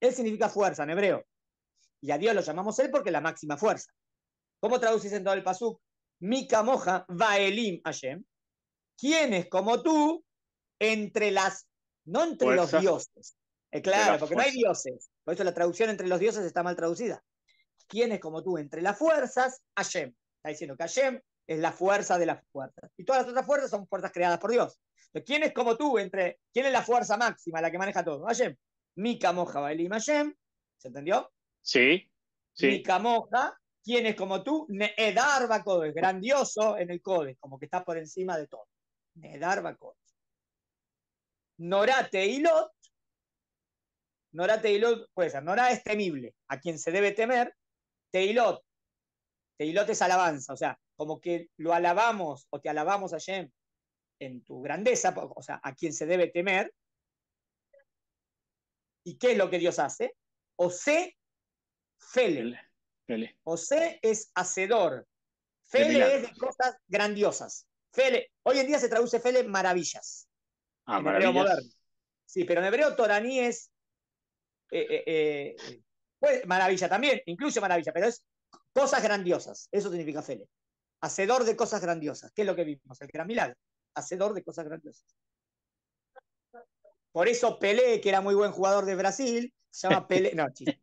Él significa fuerza en hebreo. Y a Dios lo llamamos él porque es la máxima fuerza. ¿Cómo traducís en todo el pasuk? Mika moja vaelim Hashem. es como tú entre las, no entre los dioses? Eh, claro, porque no hay dioses. Por eso la traducción entre los dioses está mal traducida. es como tú entre las fuerzas? Hashem. Está diciendo que Hashem es la fuerza de las fuerzas. Y todas las otras fuerzas son fuerzas creadas por Dios. ¿quién es como tú entre, quién es la fuerza máxima, la que maneja todo? Hashem. Mika moja vaelim Hashem. ¿Se entendió? Sí. sí. Mika moja es como tú, Needar Es grandioso en el code, como que está por encima de todo. Needar nora Norate y Lot. Nora Teilot puede ser. Norá es temible, a quien se debe temer. Teilot. Teilot es alabanza, o sea, como que lo alabamos o te alabamos a en tu grandeza, o sea, a quien se debe temer. ¿Y qué es lo que Dios hace? O se fele. José es hacedor. Fele es de cosas grandiosas. hoy en día se traduce Fele maravillas. Ah, en maravillas. Sí, pero en hebreo Toraní es eh, eh, eh, pues, maravilla también, Incluso maravilla, pero es cosas grandiosas. Eso significa Fele. Hacedor de cosas grandiosas. ¿Qué es lo que vimos? El gran milagro. Hacedor de cosas grandiosas. Por eso Pelé, que era muy buen jugador de Brasil, se llama Pelé. No, chiste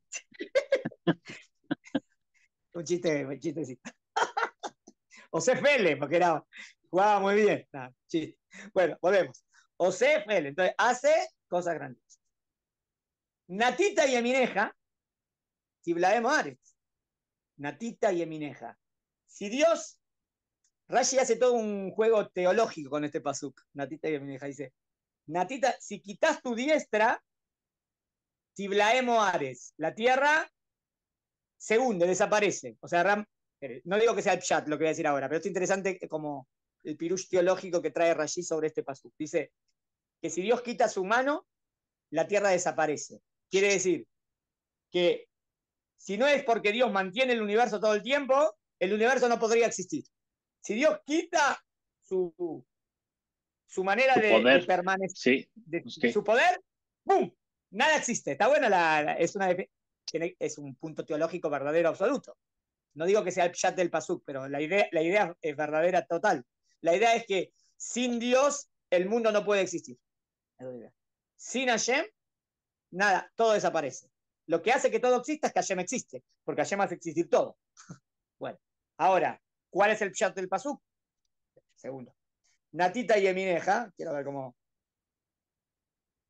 un chiste, un chistecito. José Fele, porque era, jugaba muy bien. Bueno, volvemos. José Fele, entonces hace cosas grandes. Natita y Emineja, si Ares. Natita y Emineja. Si Dios, Rashi hace todo un juego teológico con este pasuk, Natita y Emineja, dice, Natita, si quitas tu diestra, Tiblaemo Ares, la tierra Segundo, desaparece. O sea, Ram, eh, no digo que sea el chat lo que voy a decir ahora, pero es interesante como el pirush teológico que trae Rashid sobre este paso. Dice que si Dios quita su mano, la tierra desaparece. Quiere decir que si no es porque Dios mantiene el universo todo el tiempo, el universo no podría existir. Si Dios quita su, su manera de, permanecer, de, su poder, ¡boom! Nada existe. Está buena la, es una es un punto teológico verdadero absoluto. No digo que sea el chat del Pazuk, pero la idea, la idea es verdadera total. La idea es que sin Dios el mundo no puede existir. Sin Hashem, nada, todo desaparece. Lo que hace que todo exista es que Hashem existe, porque Hashem hace existir todo. bueno, ahora, ¿cuál es el chat del Pasuk? Segundo. Natita y Emineja, quiero ver cómo.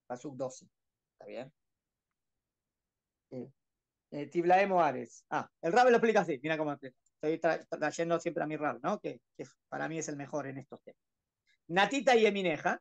Pasuk 12, ¿está bien? Sí. Eh, eh, Tiblae Ah, el Rab lo explica así, mira cómo Estoy trayendo siempre a mi Rab, ¿no? Que, para mí es el mejor en estos temas. Natita y Emineja.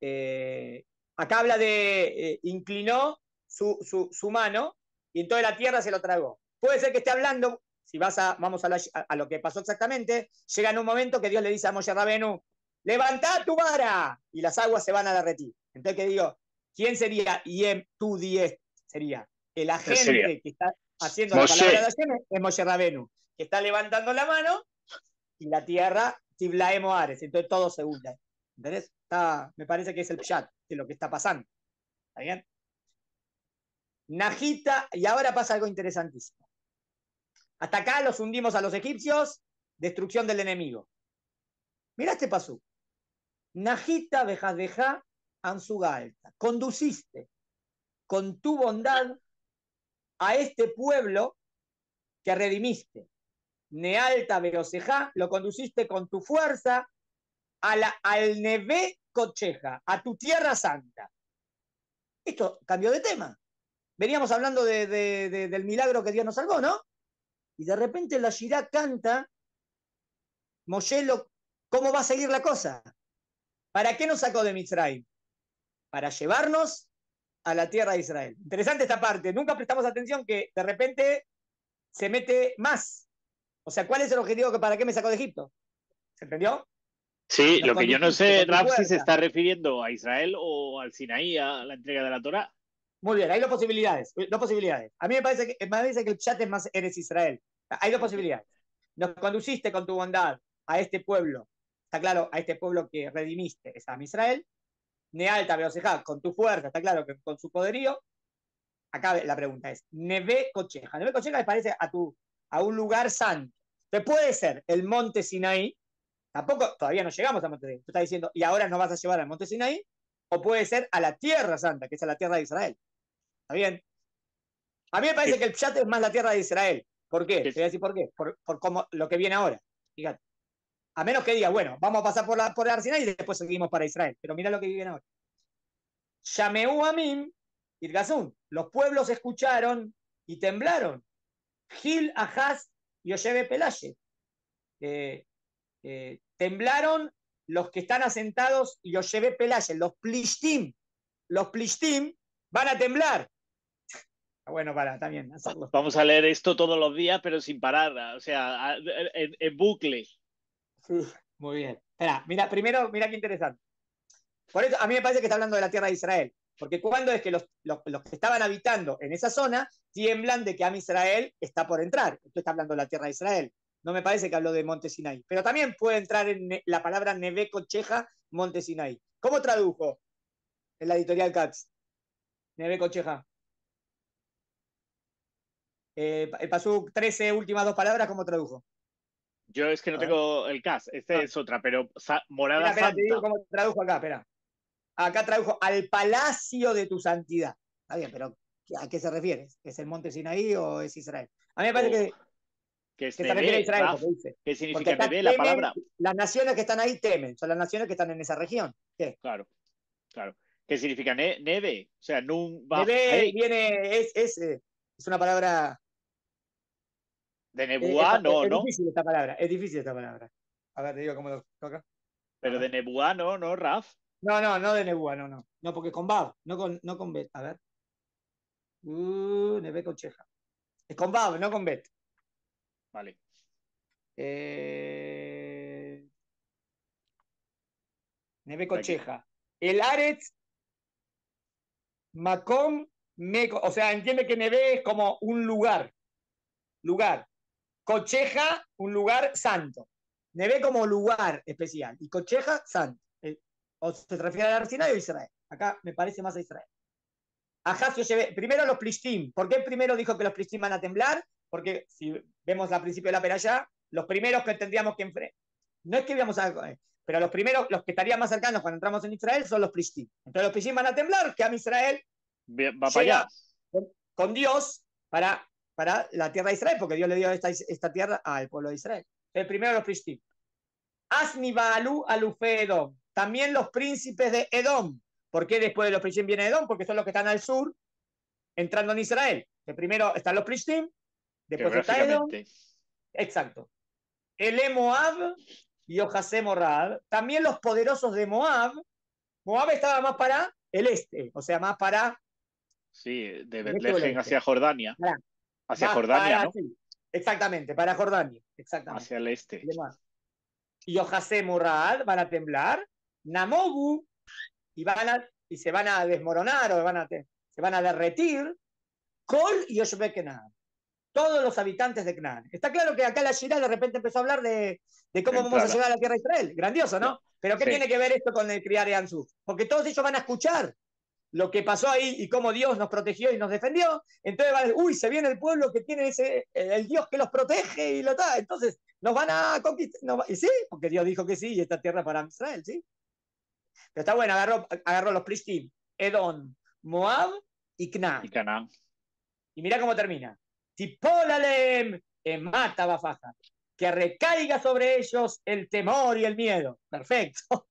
Eh, acá habla de eh, inclinó su, mano y en toda la tierra se lo tragó. Puede ser que esté hablando, si vas a, vamos a, a, lo que pasó exactamente, llega en un momento que Dios le dice a Moshe Rabenu, levanta tu vara y las aguas se van a derretir. Entonces, que digo? ¿Quién sería en tu diez? Sería el agente que está haciendo la palabra es Moshe Rabenu, que está levantando la mano y la tierra Tiblae Moares, entonces todo se hunde. ¿Entendés? me parece que es el chat de lo que está pasando. ¿Está bien? Najita, y ahora pasa algo interesantísimo. Hasta acá los hundimos a los egipcios, destrucción del enemigo. Mirá este pasú. Najita Bejadejá Ansuga Alta. Conduciste con tu bondad a este pueblo que redimiste. Nealta Beoseja, lo conduciste con tu fuerza a la, al Neve Cocheja, a tu tierra santa. Esto cambió de tema. Veníamos hablando de, del milagro que Dios nos salvó, ¿no? Y de repente la Shirá canta, Moyelo, ¿cómo va a seguir la cosa? ¿Para qué nos sacó de Mitzray? Para llevarnos a la tierra de Israel. Interesante esta parte. Nunca prestamos atención que de repente se mete más. O sea, ¿cuál es el objetivo que para qué me sacó de Egipto? ¿Se entendió? Sí, lo que yo no sé, Raf, si se está refiriendo a Israel o al Sinaí, a la entrega de la Torah. Muy bien, hay dos posibilidades. Dos posibilidades. A mí me parece que, me parece que el chat es más eres Israel. Hay dos posibilidades. Nos conduciste con tu bondad a este pueblo, está claro, a este pueblo que redimiste, es a Israel, Nealta, alta con tu fuerza, está claro que con su poderío. Acá la pregunta es, Neve Cocheja. Neve Cocheja le parece a, tu, a un lugar santo. Te puede ser el monte Sinaí, tampoco todavía no llegamos a monte Sinaí. Tú estás diciendo, y ahora nos vas a llevar al monte Sinaí, o puede ser a la tierra santa, que es a la tierra de Israel. ¿Está bien? A mí me parece que el Pshat es más la tierra de Israel. ¿Por qué? Te voy a decir por qué. Por, por lo que viene ahora. Fíjate. A menos que diga, bueno, vamos a pasar por, la, por Arsenal y después seguimos para Israel. Pero mira lo que viven ahora. Yameú Amim, Irgazún. Los pueblos escucharon y temblaron. Gil, Ahaz y Oyebe Pelaye. Eh, eh, temblaron los que están asentados y Oyebe Pelaye, los Plishtim. Los Plishtim van a temblar. Bueno, para también Vamos a leer esto todos los días, pero sin parar, o sea, en bucle. Muy bien. mira, primero, mira qué interesante. Por eso, a mí me parece que está hablando de la tierra de Israel. Porque cuando es que los, que estaban habitando en esa zona tiemblan de que a Israel está por entrar. Esto está hablando de la tierra de Israel. No me parece que habló de Monte Sinaí. Pero también puede entrar en la palabra Nebeco Cheja, Monte Sinaí. ¿Cómo tradujo en la editorial Katz? Nebeco eh, eh, pasó 13 últimas dos palabras, ¿cómo tradujo? Yo es que no tengo el CAS, esta ah. es otra, pero morada espera, Te digo cómo tradujo acá, espera. Acá tradujo al palacio de tu santidad. Está bien, pero ¿a qué se refiere? ¿Es el monte Sinaí o es Israel? A mí me parece que que, se refiere a Israel, dice. ¿Qué significa Neve la palabra? Las naciones que están ahí temen, son las naciones que están en esa región. ¿Qué? Claro, claro. ¿Qué significa neve? O sea, nun Neve viene, es, es, eh, es, una palabra de eh, Nebuá, no, ¿no? Es difícil esta palabra, es difícil esta palabra. A ver, te digo cómo lo toca. Pero de Nebuá, no, ¿no, Raf? No, no, no de Nebuá, no, no. No, porque con Bab, no con, no Bet. A ver. Uh, Es con Bab, no con Bet. Vale. Eh... Cheja. El Arez Macom Meco. O sea, entiende que Nebe es como un lugar. Lugar. Cocheja, un lugar santo. Neve como lugar especial. Y Cocheja, santo. Eh, o se refiere a Arsinai o Israel. Acá me parece más a Israel. Ajasio primero los Plishtim. ¿Por qué primero dijo que los Plishtim van a temblar? Porque si vemos al principio de la peralla, los primeros que tendríamos que enfrentar, no es que íbamos a, eh, pero los primeros, los que estarían más cercanos cuando entramos en Israel son los Plishtim. Entonces los Plishtim van a temblar, que a Israel va para allá. con Dios para para la tierra de Israel, porque Dios le dio esta, esta tierra al pueblo de Israel. El primero los príncipes. Asnibalu alufe Edom. También los príncipes de Edom. ¿Por qué después de los príncipes viene Edom? Porque son los que están al sur, entrando en Israel. El primero están los príncipes, después está Edom. Exacto. El Moab y Ojase Morad. También los poderosos de Moab. Moab estaba más para el este, o sea, más para. Sí, de este Betlehem hacia Jordania. Claro hacia Jordania, ¿no? Exactamente, para Jordania, exactamente. Hacia el este. Y demás. van a temblar, Namobu, y, van y se van a desmoronar o van a se van a derretir, Kol y que Todos los habitantes de Knan. Está claro que acá la Shira de repente empezó a hablar de, de cómo vamos a llegar a la tierra de Israel. Grandioso, ¿no? Pero ¿qué tiene que ver esto con el criar de Ansu Porque todos ellos van a escuchar lo que pasó ahí y cómo Dios nos protegió y nos defendió. Entonces uy, se viene el pueblo que tiene ese, el Dios que los protege y lo tal. Entonces nos van a conquistar. y sí, porque Dios dijo que sí, y esta tierra para Israel, sí. Pero está bueno, agarró, agarró los Pristín, Edom, Moab y Cana. Y Y mira cómo termina. Tipolalem, mata bafaja. Que recaiga sobre ellos el temor y el miedo. Perfecto.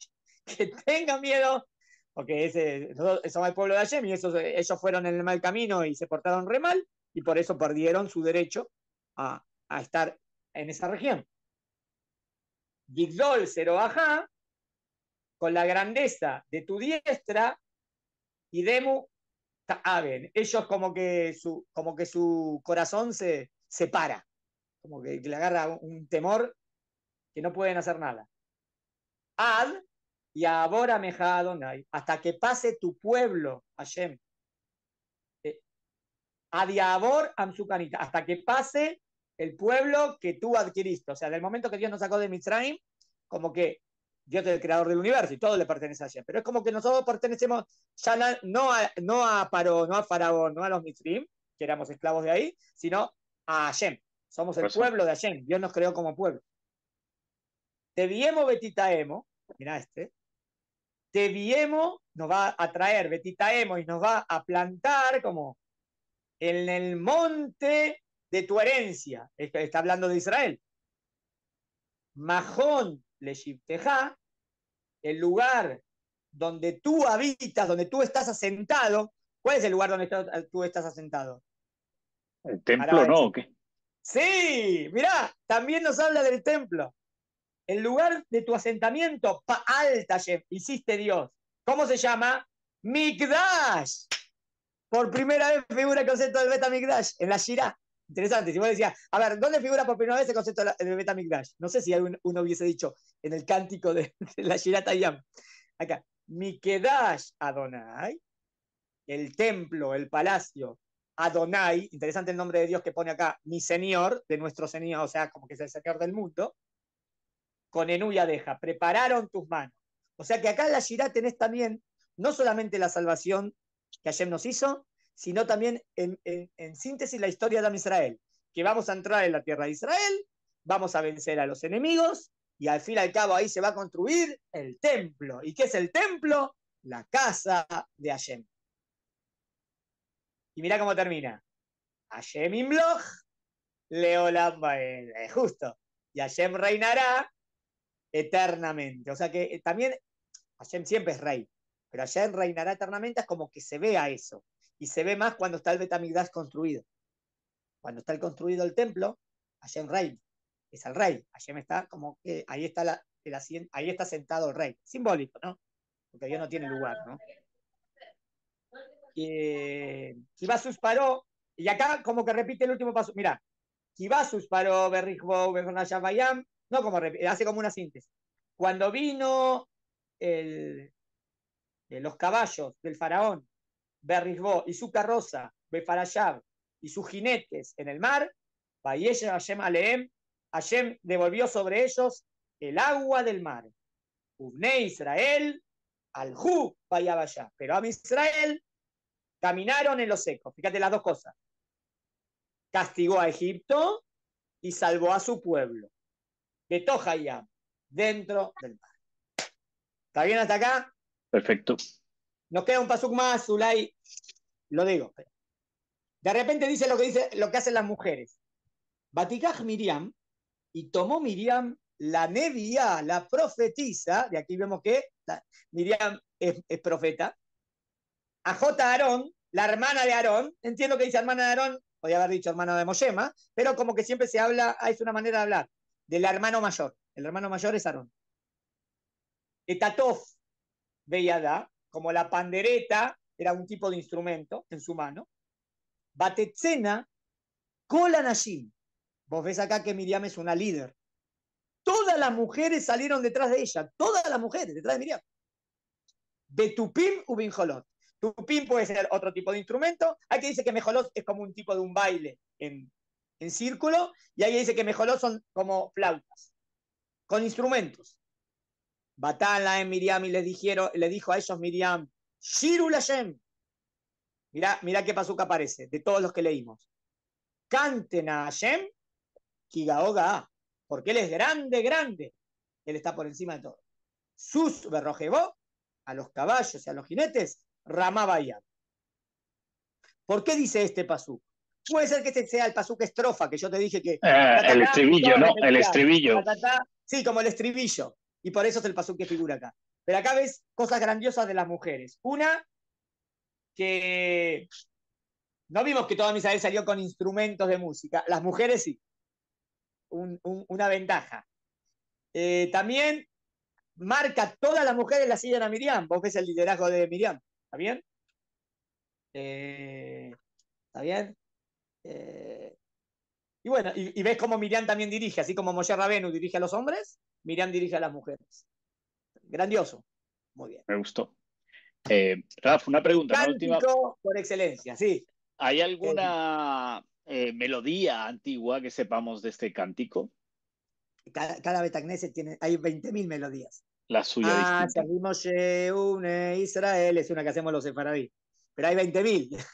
que tengan miedo porque ese, somos el pueblo de Hashem y esos, eh, ellos fueron en el mal camino y se portaron re mal y por eso perdieron su derecho a, estar en esa región. Gigdol Ajá, con la grandeza de tu diestra, y Demu aben ah, Ellos como que su, como que su corazón se para. como que le agarra un temor que no pueden hacer nada. Ad y ahora meja Adonai, hasta que pase tu pueblo, Hashem. Eh, adiabor amzucanita hasta que pase el pueblo que tú adquiriste. O sea, del momento que Dios nos sacó de Mitzrayim, como que Dios es el creador del universo y todo le pertenece a Hashem. Pero es como que nosotros pertenecemos ya no, a, no a no a Faraón, no a los Mitzrayim, que éramos esclavos de ahí, sino a Hashem. Somos el pueblo de Hashem. Dios nos creó como pueblo. Te viemo betitaemo, mira este, Teviemo nos va a traer Betitaemo y nos va a plantar como en el monte de tu herencia. Está hablando de Israel. Majón Leshiptejá, el lugar donde tú habitas, donde tú estás asentado. ¿Cuál es el lugar donde tú estás asentado? El templo, ¿no? qué? Sí, mirá, también nos habla del templo el lugar de tu asentamiento, alta, hiciste Dios. ¿Cómo se llama? Mikdash. Por primera vez figura el concepto del Beta Mikdash en la Shirah. Interesante, si vos decías, a ver, ¿dónde figura por primera vez el concepto del Beta Mikdash? No sé si uno hubiese dicho en el cántico de, la Shirah Tayam. Acá, Mikdash Adonai, el templo, el palacio, Adonai, interesante el nombre de Dios que pone acá, mi Señor, de nuestro Señor, o sea, como que es el Señor del mundo, con Enú y prepararon tus manos. O sea que acá en la Shirá tenés también no solamente la salvación que Hashem nos hizo, sino también en, síntesis la historia de Israel, que vamos a entrar en la tierra de Israel, vamos a vencer a los enemigos y al fin y al cabo ahí se va a construir el templo. ¿Y qué es el templo? La casa de Hashem. Y mirá cómo termina. Hashem Imloch, Leolam Es justo. Y Hashem reinará eternamente. O sea que eh, también Hashem siempre es rey, pero Hashem reinará eternamente, es como que se vea eso. Y se ve más cuando está el Betamigdash construido. Cuando está el construido el templo, Hashem reina, es el rey. Hashem está como que ahí está, ahí está sentado el rey, simbólico, ¿no? Porque Dios no tiene lugar, ¿no? Eh, Kibasus paró, y acá como que repite el último paso. Mira, Kibasus paró, Berrijbo, Bayam, no como hace como una síntesis. Cuando vino el, de eh, los caballos del faraón, Berrisbó y su carroza, Befarayab, y sus jinetes en el mar, Hashem Aleem, Hashem devolvió sobre ellos el agua del mar. Ubne Israel, Alhu allá, Pero a Israel caminaron en los seco. Fíjate las dos cosas. Castigó a Egipto y salvó a su pueblo ya dentro del mar. ¿Está bien hasta acá? Perfecto. Nos queda un pasuk más, Zulai. Lo digo. De repente dice lo que, dice, lo que hacen las mujeres. Batikaj Miriam, y tomó Miriam la Nevia, la profetisa, de aquí vemos que Miriam es, profeta, a J. Aarón, la hermana de Aarón, entiendo que dice hermana de Aarón, podría haber dicho hermana de Moshema, pero como que siempre se habla, ah, es una manera de hablar del hermano mayor. El hermano mayor es Arón. Etatov da, como la pandereta era un tipo de instrumento en su mano. Batetzena Kolanashim. Vos ves acá que Miriam es una líder. Todas las mujeres salieron detrás de ella. Todas las mujeres detrás de Miriam. Betupim ubinjolot. Tupim puede ser otro tipo de instrumento. Hay que decir que mejolot es como un tipo de un baile en, en círculo, y ahí dice que mejoró son como flautas, con instrumentos. Batala en eh, Miriam y les le dijo a ellos Miriam, Shirul Hashem. Mirá, mirá qué que aparece, de todos los que leímos. Canten a Hashem, Kigaoga, porque él es grande, grande. Él está por encima de todo. Sus berrojevó a los caballos y a los jinetes, ramaba ¿Por qué dice este pasú? Puede ser que este sea el pasuque estrofa que yo te dije que. Eh, el estribillo, ¿no? El estribillo. sí, como el estribillo. Y por eso es el pasuque que figura acá. Pero acá ves cosas grandiosas de las mujeres. Una, que no vimos que toda Misael salió con instrumentos de música. Las mujeres sí. una ventaja. Eh, también marca todas las mujeres la silla a Miriam. Vos ves el liderazgo de Miriam. ¿Está bien? Eh, ¿Está bien? Eh, y bueno, y, ves cómo Miriam también dirige, así como Moshe Rabenu dirige a los hombres, Miriam dirige a las mujeres. Grandioso. Muy bien. Me gustó. Eh, Raf, una pregunta. por excelencia, sí. ¿Hay alguna eh, eh, melodía antigua que sepamos de este cántico? Cada, cada tiene, hay 20.000 melodías. La suya ah, distinta. Israel, es una que hacemos los sefaradí. Pero hay 20.000.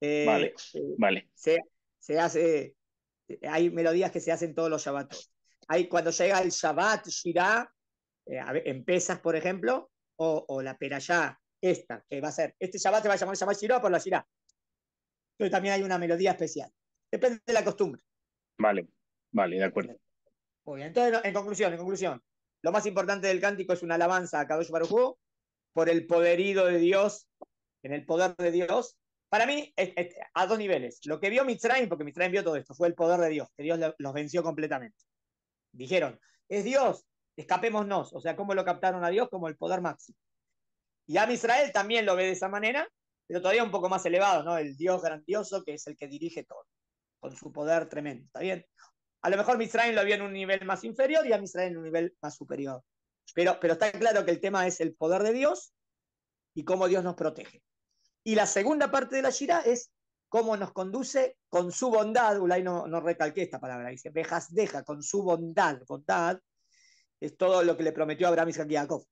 Eh, vale, eh, vale. Se, se, hace, hay melodías que se hacen todos los Shabbat Hay, cuando llega el Shabbat, Shirá, eh, en por ejemplo, o, o la Perayá, esta, que va a ser, este Shabbat se va a llamar Shabbat Shirá por la Shirá. Pero también hay una melodía especial. Depende de la costumbre. Vale, vale, de acuerdo. Muy entonces, en conclusión, en conclusión, lo más importante del cántico es una alabanza a Kadosh Baruj por el poderido de Dios, en el poder de Dios, para mí, a dos niveles. Lo que vio Mitzrayim, porque Mitzrayim vio todo esto, fue el poder de Dios, que Dios los venció completamente. Dijeron, es Dios, escapémonos. O sea, ¿cómo lo captaron a Dios? Como el poder máximo. Y a Israel también lo ve de esa manera, pero todavía un poco más elevado, ¿no? El Dios grandioso que es el que dirige todo, con su poder tremendo, ¿está bien? A lo mejor Mitzrayim lo vio en un nivel más inferior y a Israel en un nivel más superior. Pero, pero está claro que el tema es el poder de Dios y cómo Dios nos protege. Y la segunda parte de la gira es cómo nos conduce con su bondad, Ulay no, no recalqué esta palabra, dice, Bejas deja con su bondad, bondad, es todo lo que le prometió Abraham y Jacob,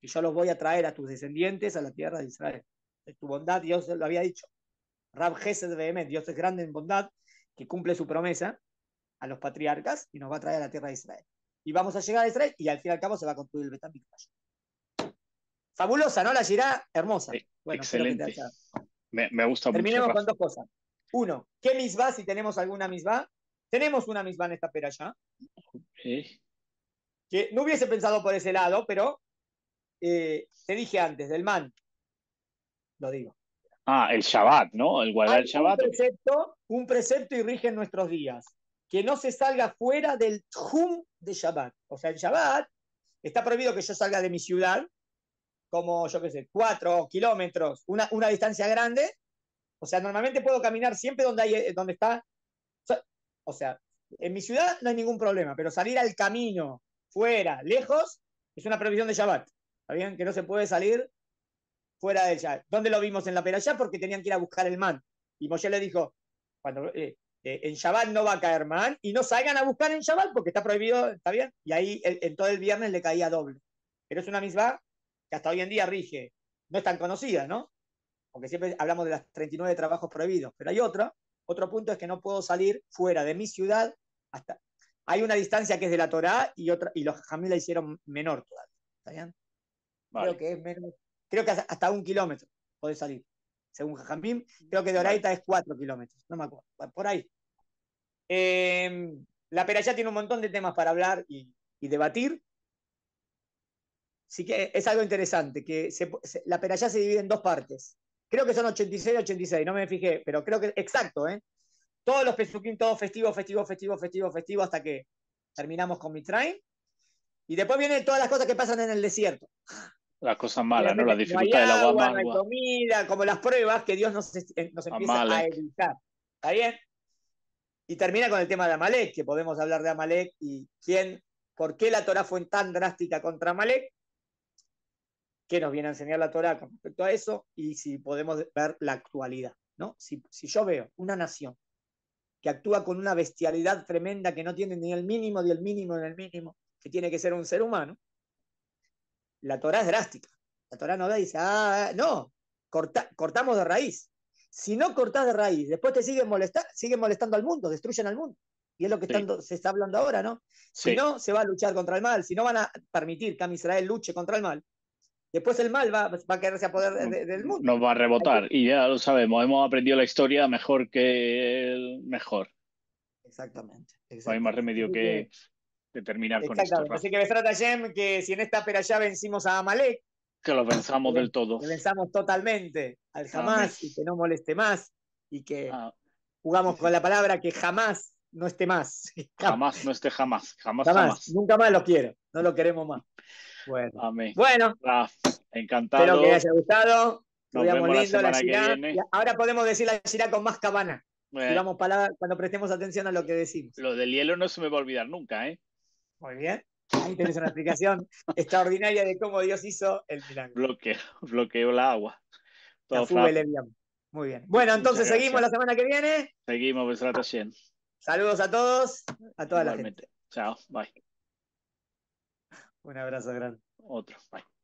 que yo los voy a traer a tus descendientes a la tierra de Israel. De tu bondad, Dios lo había dicho. Rab Gesed Behemet, Dios es grande en bondad, que cumple su promesa a los patriarcas y nos va a traer a la tierra de Israel. Y vamos a llegar a Israel y al fin y al cabo se va a construir el Betamikdash. Fabulosa, ¿no? La gira hermosa. Bueno, Excelente. Me, me, gusta mucho. Terminemos con dos cosas. Uno, ¿qué misma Si tenemos alguna misma? Tenemos una misma en esta pera ya. Que no hubiese pensado por ese lado, pero eh, te dije antes, del man. Lo digo. Ah, el Shabbat, ¿no? El guardar el Shabbat. Un precepto, un precepto y rige en nuestros días. Que no se salga fuera del Tjum de Shabbat. O sea, el Shabbat está prohibido que yo salga de mi ciudad, como yo qué sé, cuatro kilómetros, una, una distancia grande, o sea, normalmente puedo caminar siempre donde, hay, eh, donde está, o sea, en mi ciudad no hay ningún problema, pero salir al camino, fuera, lejos, es una prohibición de Shabbat, ¿está bien? Que no se puede salir fuera de Shabbat. ¿Dónde lo vimos en la Peraya? Porque tenían que ir a buscar el man. Y Moshe le dijo, cuando, eh, eh, en Shabbat no va a caer man, y no salgan a buscar en Shabbat porque está prohibido, ¿está bien? Y ahí en todo el viernes le caía doble. Pero es una misma que hasta hoy en día rige, no es tan conocida, ¿no? Porque siempre hablamos de las 39 trabajos prohibidos, pero hay otra, otro punto es que no puedo salir fuera de mi ciudad hasta... Hay una distancia que es de la Torá y, otra, y los jamí la hicieron menor todavía, ¿está bien? Creo que es menos, creo que hasta un kilómetro puede salir, según Jamim, Creo que de Oraita es cuatro kilómetros, no me acuerdo, por ahí. Em, la ya tiene un montón de temas para hablar y debatir sí que es algo interesante, que la Perayá se divide en dos partes. Creo que son 86 86, no me fijé, pero creo que exacto, ¿eh? Todos los pesuquín, todos festivos, festivos, festivos, festivos, festivos, hasta que terminamos con Mitraim. Y después vienen todas las cosas que pasan en el desierto. las cosas malas ¿no? La dificultad del agua, La comida, como las pruebas que Dios nos, eh, empieza a ¿eh? evitar. ¿Está bien? Y termina con el tema de Amalek, que podemos hablar de Amalek y quién, por qué la Torah fue tan drástica contra Amalek, qué nos viene a enseñar la Torah con respecto a eso y si podemos ver la actualidad. ¿no? Si, yo veo una nación que actúa con una bestialidad tremenda que no tiene ni el mínimo, ni el mínimo, ni el mínimo, que tiene que ser un ser humano, la Torah es drástica. La Torah no dice, ah, no, corta, cortamos de raíz. Si no cortás de raíz, después te siguen, molestando al mundo, destruyen al mundo. Y es lo que se está hablando ahora, ¿no? Si no, se va a luchar contra el mal. Si no van a permitir que Israel luche contra el mal, después el mal va, va a quedarse a poder del mundo. Nos va a rebotar y ya lo sabemos, hemos aprendido la historia mejor que el mejor. Exactamente. No hay más remedio que, terminar con esto. Así que me Tayem que si en esta pera ya vencimos a Amalek. Que lo pensamos del todo. Que pensamos totalmente al ah. jamás y que no moleste más y que ah. jugamos con la palabra que jamás no esté más. Jamás, no esté jamás. jamás. Jamás, jamás. Nunca más lo quiero. No lo queremos más. Bueno, bueno encantado. Espero que les haya gustado. Nos vemos lindo la, semana Ahora podemos decir la Shira con más cabana. cuando prestemos atención a lo que decimos. Lo del hielo no se me va a olvidar nunca, ¿eh? Muy bien. Ahí tenés una explicación extraordinaria de cómo Dios hizo el milagro. bloqueó la agua. Todo la Muy bien. Bueno, entonces seguimos la semana que viene. Seguimos, 100. Pues, ah. Saludos a todos, a toda la gente. Chao, bye. Un abrazo grande. Otro. Bye.